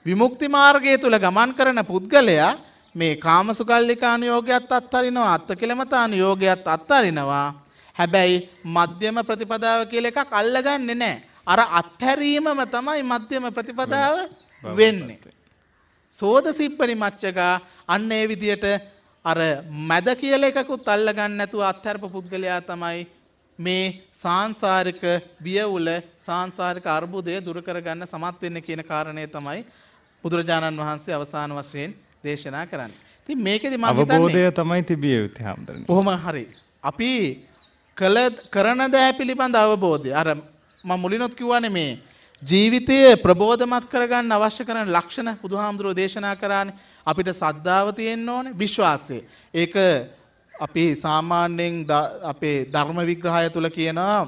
විමුක්ති මාර්ගය තුළ ගමන් කරන පුද්ගලයා මේ කාමසුකල්ලිකානුයෝගයත් අත්හරිනවා අත්ත කෙලමතානුයෝගයත් අත්හරිනවා. හැබැයි මධ්‍යම ප්‍රතිපදාව කියල එකක් අල්ලගන්නේ නෑ. අර අත්හැරීමම තමයි මධ්‍යම ප්‍රතිපදාව වෙන්නේ. සෝද සිප්පනි මච්චකා අන්න ඒ විදියට අර මැද කියල එකකුත් අල්ලගන්න නැතුව අත්හැරප පුද්ගලයා තමයි මේ සාංසාරික බියවුල සාංසාරික අර්බුදය දුරකරගන්න සමත්වෙන්න කියන කාරණය තමයි බුදුරජාණන් වහන්සේ අවසාන වශයෙන් දේශනා කරන්න. ති මේකෙද ම අවබෝධය තමයි තිබිය යුත්තේ හාමුදුරනේ. බොහොම හරි. අපි කළ කරන දෑ පිළිබඳ අවබෝධය අර මම මුලිනොත් කිව්වනේ මේ ජීවිතය ප්‍රබෝධමත් කරගන්න අවශ්‍ය කරන ලක්ෂණ බුදුහාමුදුරෝ දේශනා කරානේ අපිට සද්ධාව තියෙන්න ඕනේ විශ්වාසය. ඒක අපි සාමාන්‍යයෙන් අපේ ධර්ම විග්‍රහය තුල කියනවා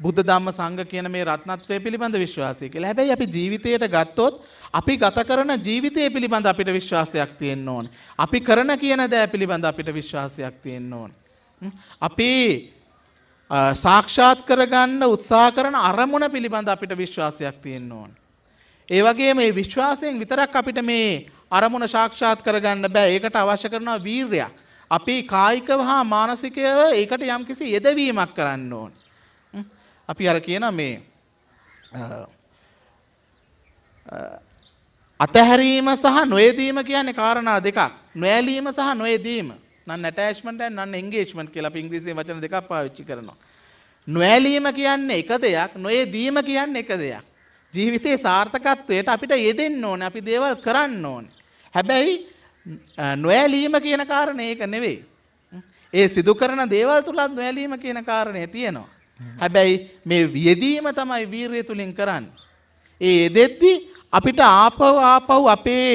බුද්ධ ධම්ම සංඝ කියන මේ රත්නත්‍රය පිළිබඳ විශ්වාසය කියලා. හැබැයි අපි ජීවිතයට ගත්තොත් අපි ගත කරන ජීවිතය පිළිබඳ අපිට විශ්වාසයක් තියෙන්න ඕන. අපි කරන කියන දෑ පිළිබඳ අපිට විශ්වාසයක් තියෙන්න ඕන. අපි සාක්ෂාත් කරගන්න උත්සා කරන අරමුණ පිළිබඳ අපිට විශ්වාසයක් තියෙන්න ඕන. ඒ වගේ මේ විශ්වාසයෙන් විතරක් අපිට මේ අරමුණ සාක්ෂාත් කරගන්න බෑ. ඒකට අවශ්‍ය කරනවා වීරයක්. අපි කායිකව හා මානසිකව ඒකට යම්කිසි යෙදවීමක් කරන්න ඕන. අපි අර කියන මේ අතහැරීම සහ නොයදීම කියන්නේ කාරණා දෙකක්. නොඇලීම සහ නොයදීම. නන් ඇටෑච්මන්ට් ඇන් නන් එන්ගේජ්මන්ට් කියලා අපි ඉංග්‍රීසියෙන් වචන දෙකක් පාවිච්චි කරනවා. නොඇලීම කියන්නේ එක දෙයක්, නොයදීම කියන්නේ එක දෙයක්. ජීවිතයේ සාර්ථකත්වයට අපිට යෙදෙන්න ඕනේ, අපි දේවල් කරන්න ඕනේ. හැබැයි නොඇලීම කියන කාරණේ ඒක නෙවෙයි. ඒ සිදු කරන දේවල් තුලත් නොඇලීම කියන කාරණේ තියෙනවා. හැබැයි මේ යෙදීම තමයි වීරය තුළින් කරන්න. ඒ යෙදෙද්දි අපිට ආපව ආපව් අපේ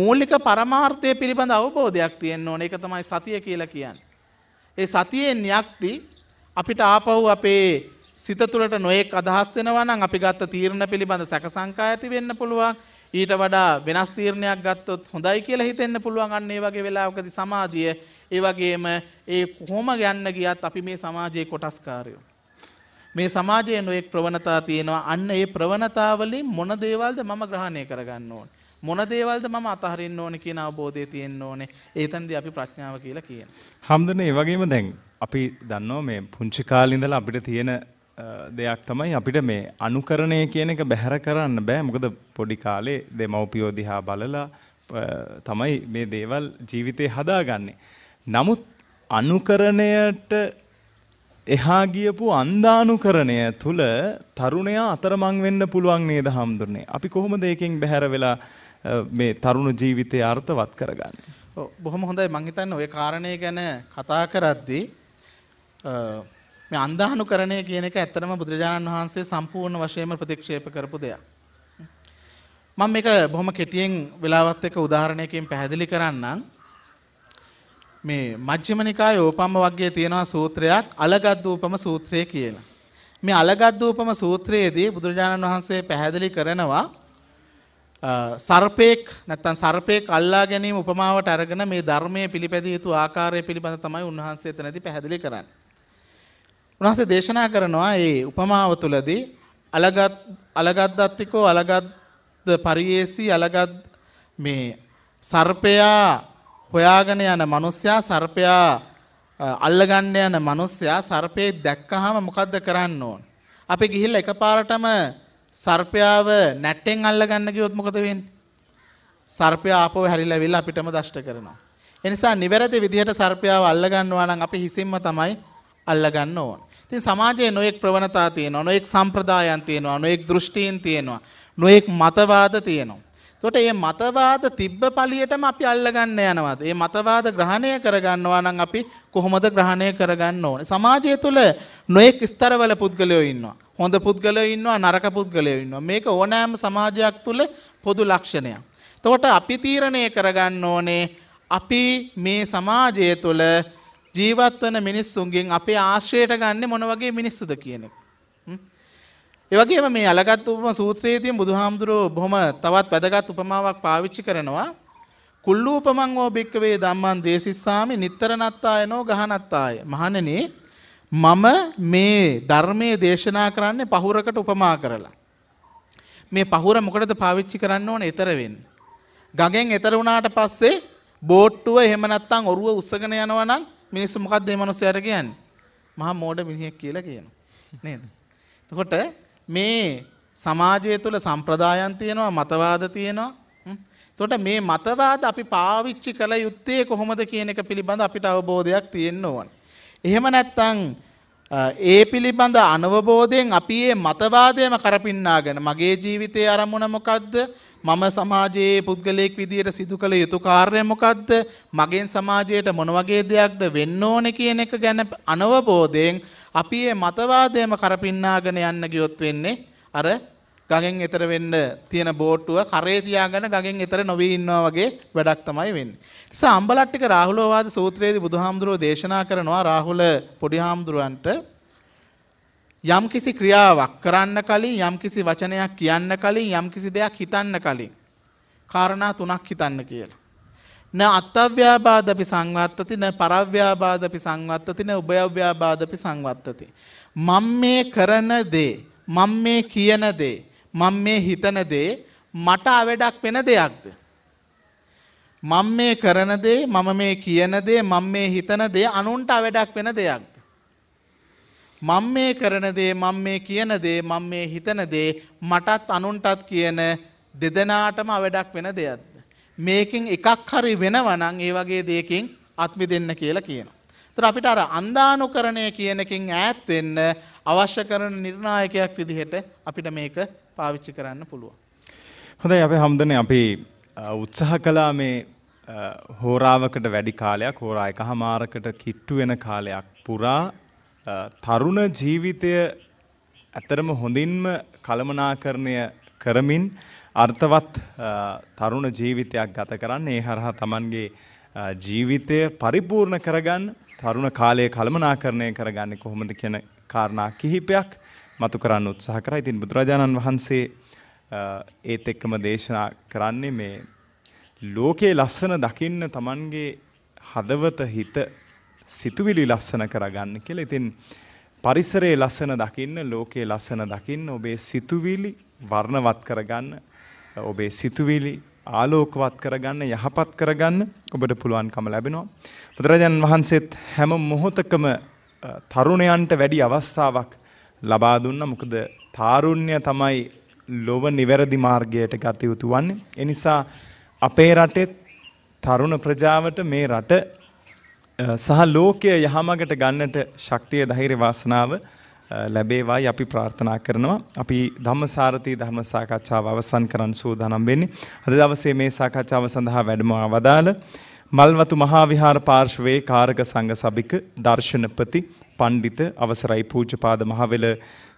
මූලික පරමාර්ථය පිළිබඳ අවබෝධයක් තියෙන් ඕන එක තමයි සතිය කියලා කියන්න. ඒ සතියෙන් යක්ති අපිට ආපව් අපේ සිත තුළට නොයෙක් අදහස් වෙනවනම් අපි ගත්ත තීරණ පිළිබඳ සැකසංකා ඇති වෙන්න පුළුවන් ඊට වඩා වෙනස් තීරණයක් ගත්තොත් හොඳයි කියලා හිතෙන්න පුළුවන් අන්න ඒ වගේ වෙලාවකදී සමාධිය ඒ වගේම ඒ කොහොම යන්න ගියත් අපි මේ සමාජයේ කොටස්කාරයෝ මේ සමාජයේ නොයෙක් ප්‍රවණතා තියෙනවා. අන්න ඒ ප්‍රවණතාවලින් මොන දේවල්ද මම ග්‍රහණය කරගන්න ඕනේ. මොන දේවල්ද මම අතහරින්න ඕනේ කියන අවබෝධය තියෙන්න ඕනේ. ඒතනදී අපි ප්‍රඥාව කියලා කියන. හම්දුනේ ඒ වගේම දැන් අපි දන්නවා මේ පුංචි කාලේ ඉඳලා අපිට තියෙන දෙයක් තමයි අපිට මේ අනුකරණය කියන එක බැහැර කරන්න බෑ. මොකද පොඩි කාලේ දෙමව්පියෝ දිහා බලලා තමයි මේ දේවල් ජීවිතේ හදාගන්නේ. නමුත් අනුකරණයට එහා ගියපු අන්දානුකරණය තුල තරුණයා අතරමං වෙන්න පුළුවන් නේද හම්දුනේ. අපි කොහොමද ඒකෙන් බැහැර වෙලා මේ තරුණ ජීවිතය අර්ථවත් කරගන්නේ? ඔව් බොහොම හොඳයි මං හිතන්නේ ওই කාරණේ ගැන කතා කරද්දී මේ අන්දානුකරණය කියන එක ඇත්තටම බුදුරජාණන් වහන්සේ සම්පූර්ණ වශයෙන්ම ප්‍රතික්ෂේප කරපු දෙයක්. මම මේක බොහොම කෙටියෙන් වෙලාවත් එක්ක උදාහරණයකින් පැහැදිලි කරන්නම්. මේ මජ්ක්‍ධිම නිකායේ ඕපම්ම වර්ගයේ තියෙනවා සූත්‍රයක් අලගද්දූපම සූත්‍රය කියලා. මේ අලගද්දූපම සූත්‍රයේදී බුදුරජාණන් වහන්සේ පැහැදිලි කරනවා සර්පේක් නැත්තම් සර්පේක් අල්ලා ගැනීම උපමාවට අරගෙන මේ ධර්මයේ පිළිපැදිය යුතු ආකාරය පිළිබඳ තමයි උන්වහන්සේ එතනදී පැහැදිලි කරන්නේ. උන්වහන්සේ දේශනා කරනවා මේ උපමාව තුළදී අලගත් අලගද්දත්තිකෝ අලගද්ද පරියේසි අලගද් මේ සර්පයා හොයාගෙන යන මිනිස්සයා සර්පයා අල්ලගන්න යන මිනිස්සයා සර්පේ දැක්කහම මොකද්ද කරන්න ඕන? අපි ගිහිල්ලා එකපාරටම සර්පයාව නැට්ටෙන් අල්ලගන්න ගියොත් මොකද වෙන්නේ? සර්පයා ආපහු හැරිලාවිලා අපිටම දෂ්ට කරනවා. ඒ නිසා නිවැරදි විදිහට සර්පයාව අල්ලගන්නවා නම් අපි හිසින්ම තමයි අල්ලගන්න ඕන. ඉතින් සමාජයේ නොඑක් ප්‍රවණතා තියෙනවා, නොඑක් සම්ප්‍රදායන් තියෙනවා, නොඑක් දෘෂ්ටීන් තියෙනවා, නොඑක් මතවාද තියෙනවා. තොට ඒ මතවාද තිබ්බ පලියටම අපි අල්ලගන්න යනවාද. ඒ මතවාද ග්‍රහණය කරගන්නවා නම් අපි කොහොමද ග්‍රහණය කරගන්න ඕන. සමාජය තුළ නොයෙක් ස්තරවල පුද්ගලයෝ ඉන්නවා. හොඳ පුද්ගලයෝ ඉන්නවා නරක පුද්ගලයෝ ඉන්නවා. මේක ඕනෑම සමාජයක් තුළ පොදු ලක්ෂණයක්. තොට අපි තීරණය කරගන්න ඕනේ අපි මේ සමාජය තුළ ජීවත් වන මිනිස්සුන්ගෙන් අපේ ආශ්‍රයට ගන්න මොන වගේ මිනිස්සුද කියන එක. ඒවගේම මේ අලගත් උපම සූත්‍රයේ තියෙන බුදුහාමුදුරුවෝ බොහොම තවත් වැදගත් උපමාවක් පාවිච්චි කරනවා. කුල්ලූපමං ඕ භික්කවේ ධම්මං දේසිස්සාමි නිතරනත්තායනෝ ගහනත්තාය. මහණෙනි මම මේ ධර්මයේ දේශනා කරන්නේ පහුරකට උපමා කරලා. මේ පහුර මොකටද පාවිච්චි කරන්න ඕන ඊතර වෙන්න. ගඟෙන් ඊතර වුණාට පස්සේ බෝට්ටුව එහෙම නැත්නම් ඔරුව උස්සගෙන යනවා නම් මිනිස්සු මොකද්ද මේ මිනිස්සයාට කියන්නේ? මහා මෝඩ මිනිහෙක් කියලා කියනවා. නේද? එතකොට මේ සමාජය තුළ සම්ප්‍රදායන් තියෙනවා මතවාද තියෙනවා. එතකොට මේ මතවාද අපි පාවිච්චි කළ යුත්තේ කොහොමද කියන එක පිළිබඳ අපිට අවබෝධයක් තියෙන්න ඕන. එහෙම නැත්නම් ඒ පිළිබඳ අනවබෝධයෙන් අපි මේ මතවාදයම කරපින්නාගෙන මගේ ජීවිතයේ අරමුණ මොකද්ද? මම සමාජයේ පුද්ගලයෙක් විදියට සිදු කළ යුතු කාර්යය මොකද්ද? මගෙන් සමාජයට මොන වගේ දෙයක්ද වෙන්න ඕනේ කියන එක ගැන අනවබෝධයෙන් අපි මේ මතවාදයම කරපින්නාගෙන යන්න ගියොත් වෙන්නේ අර ගගෙන් එතර වෙන්න තියෙන බෝට්ටුව කරේ තියාගෙන ගගෙන් එතර නොවී ඉන්නවා වගේ වැඩක් තමයි වෙන්නේ. නිසා අම්බලට්ටික රාහුලෝවාද සූත්‍රයේදී බුදුහාමුදුරුවෝ දේශනා කරනවා රාහුල පොඩි හාමුදුරුවන්ට යම්කිසි ක්‍රියාවක් කරන්න කලින් යම්කිසි වචනයක් කියන්න කලින් යම්කිසි දෙයක් හිතන්න කලින් කාරණා තුනක් හිතන්න කියලා. න අත්තව්‍යාබාධපි සංවත්තති න පරව්‍යාබාධපි සංවත්තති න උභයව්‍යාබාධපි සංවත්තති. මං මේ කරන දේ. මං මේ කියන දේ. මං මේ හිතන දේ මට අවඩක් වෙන දෙයක්ද. මං මේ කරන දේ මම මේ කියන දේ මං මේ හිතන දේ අනුන්ට අවඩක් වෙන දෙයක්ද. මං මේ කරන දේ මං මේ කියන දේ මං මේ හිතන දේ මටත් අනුන්ටත් කියන දෙදනාටම අවඩක් වෙන දෙයක්ද. මේකෙන් එකක් හරි වෙනවනම් ඒ වගේ දෙයකින් අත්මි දෙන්න කියලා කියනවා. තර අපිට අර අන්දානුකරණය කියනකින් ඈත් වෙන්න අවශ්‍ය කරන නිර්ණායකයක් විදිහට අපිට මේක පාවිච්චි කරන්න පුළුවන්. හොඳයි අපේ හම්දනේ අපි උත්සාහ කළා මේ හෝරාවකට වැඩි කාලයක් හෝරා එකහමාරකට කිට්ටු වෙන කාලයක් පුරා තරුණ ජීවිතය ඇතරම හොඳින්ම කළමනාකරණය කරමින් අර්ථවත් තරුණ ජීවිතයක් ගත කරන්න ඒ හරහා තමන්ගේ ජීවිතය පරිපූර්ණ කරගන්න තරුණ කාලය කළමනාකරණය කරගන්න කොහොමද කියන කාරණා කිහිපයක් මතු කරන්න උත්සාහ කරා. ඉතින් බුදුරජාණන් වහන්සේ ඒත් එක්කම දේශනා කරන්නේ මේ ලෝකයේ ලස්සන දකින්න තමන්ගේ හදවත හිත සිතුවිලි ලස්සන කරගන්න කියලා. ඉතින් පරිසරයේ ලස්සන දකින්න, ලෝකයේ ලස්සන දකින්න, ඔබේ සිතුවිලි වර්ණවත් කරගන්න ඔබේ සිතුවිලි ආලෝකවත් කරගන්න යහපත් කරගන්න ඔබට පුළුවන්කම ලැබෙනවා. බුදුරජාණන් වහන්සේත් හැම මොහොතකම තරුණයන්ට වැඩි අවස්ථාවක් ලබා දුන්න මොකද තාරුණ්‍ය තමයි ලොව නිවැරදි මාර්ගයට ගතයුතු වන්නේ. එනිසා අපේ රටෙත් තරුණ ප්‍රජාවට මේ රට සහ ලෝකය යහමගට ගන්නට ශක්තිය දහිර වාසනාව ලැබේවායි අපි ප්‍රාර්ථනා කරනවා. අපි ධම්මසාරති ධර්ම සාකච්ඡාව අවසන් කරන්න සූදානම් වෙන්නේ. අද දවසේ මේ සාකච්ඡාව සඳහා වැඩම වදාළ මල්වතු මහා විහාර පාර්ශවයේ කාරක සංඝ සභික දර්ශනපති පණ්ඩිත අවසරයි පූජ්‍යපාද මහවෙල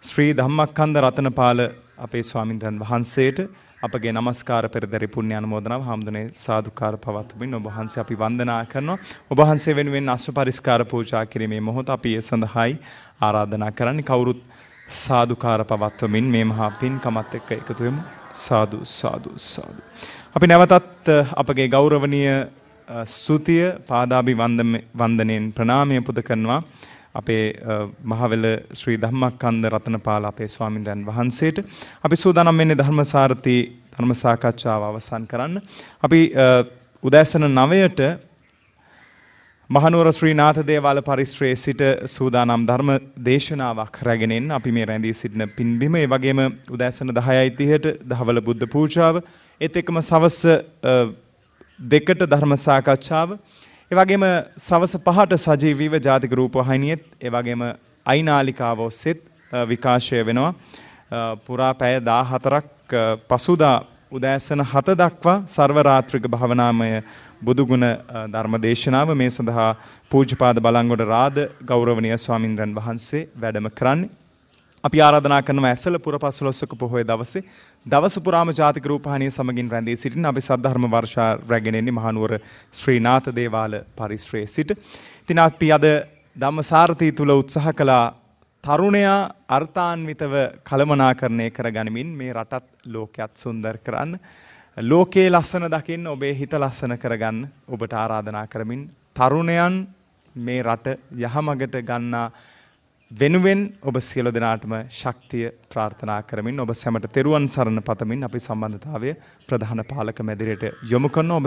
ශ්‍රී ධම්මක්කන්ද රතනපාල අපේ ස්වාමින්ද්‍රයන් වහන්සේට අපගේ নমස්කාර පෙරදරි පුණ්‍ය අනුමෝදනාව හැමදෙනේ සාදුකාර පවත්වමින් ඔබ වහන්සේ අපි වන්දනා කරනවා ඔබ වහන්සේ වෙනුවෙන් අස්ව පරිස්කාර පූජා කිරීමේ මොහොත අපි ඒ සඳහායි ආරාධනා කරන්නේ කවුරුත් සාදුකාර පවත්වමින් මේ මහා පින්කමත් එක්ක එකතු වෙමු සාදු සාදු සාදු අපි නැවතත් අපගේ ගෞරවනීය ස්තුතිය පාදාභි වන්දනෙන් ප්‍රණාමය පුද කරනවා අපේ මහවැල ශ්‍රී ධම්මක්කන්ද රතනපාල අපේ ස්වාමින්දයන් වහන්සේට අපි සූදානම් වෙන්නේ ධර්මසාරති ධර්ම සාකච්ඡාව අවසන් කරන්න අපි උදෑසන 9ට මහනුවර ශ්‍රී නාථ දේවාල පරිශ්‍රයේ සිට සූදානම් ධර්ම දේශනාවක් රැගෙන එන්න අපි මේ රැඳී සිටින පින්බිම ඒ වගේම උදෑසන 10:30ට දහවල බුද්ධ පූජාව ඒත් එක්කම සවස් දෙකට ධර්ම සාකච්ඡාව ඒ වගේම සවස් 5ට සජීවීව ජාතික රූපවාහිනියෙත් ඒ වගේම අයිනාලිකාව ඔස්සෙත් විකාශය වෙනවා පුරා පැය 14ක් පසුදා උදෑසන 7 දක්වා සර්ව රාත්‍රික භවනාමය බුදුගුණ ධර්මදේශනාව මේ සඳහා පූජ්‍යපාද බලංගොඩ රාද ගෞරවනීය ස්වාමින්ද්‍රයන් වහන්සේ වැඩම කරන්නේ. අපි ආරාධනා කරනවා ඇසල පුර පසළොස්වක පොහොය දවසේ දවස පුරාම ජාතික රූපහානිය සමගින් රැඳී සිටින අපි සද්ධර්ම වර්ෂා රැගෙන එන්නේ මහනුවර ශ්‍රීනාත දේවාල පරිශ්‍රයේ සිට. ඉතින් අපි අද ධම්මසාරතී තුල උත්සාහ කළා තරුණයා අර්ථාන්විතව කළමනාකරණය කර ගනිමින් මේ රටත් ලෝකයක් සුන්දර කරන්න. ලෝකයේ ලස්සන දකින්න ඔබේ හිත ලස්සන කරගන්න ඔබට ආරාධනා කරමින් තරුණයන් මේ රට යහමගට ගන්නා වෙනුවෙන් ඔබ සියලු දෙනාටම ශක්තිය ප්‍රාර්ථනා කරමින් ඔබ සැමට තෙරුවන් සරණ පතමින් අපි සම්බන්ධතාවය ප්‍රධාන පාලක මැදිරියට යොමු කරන ඔබ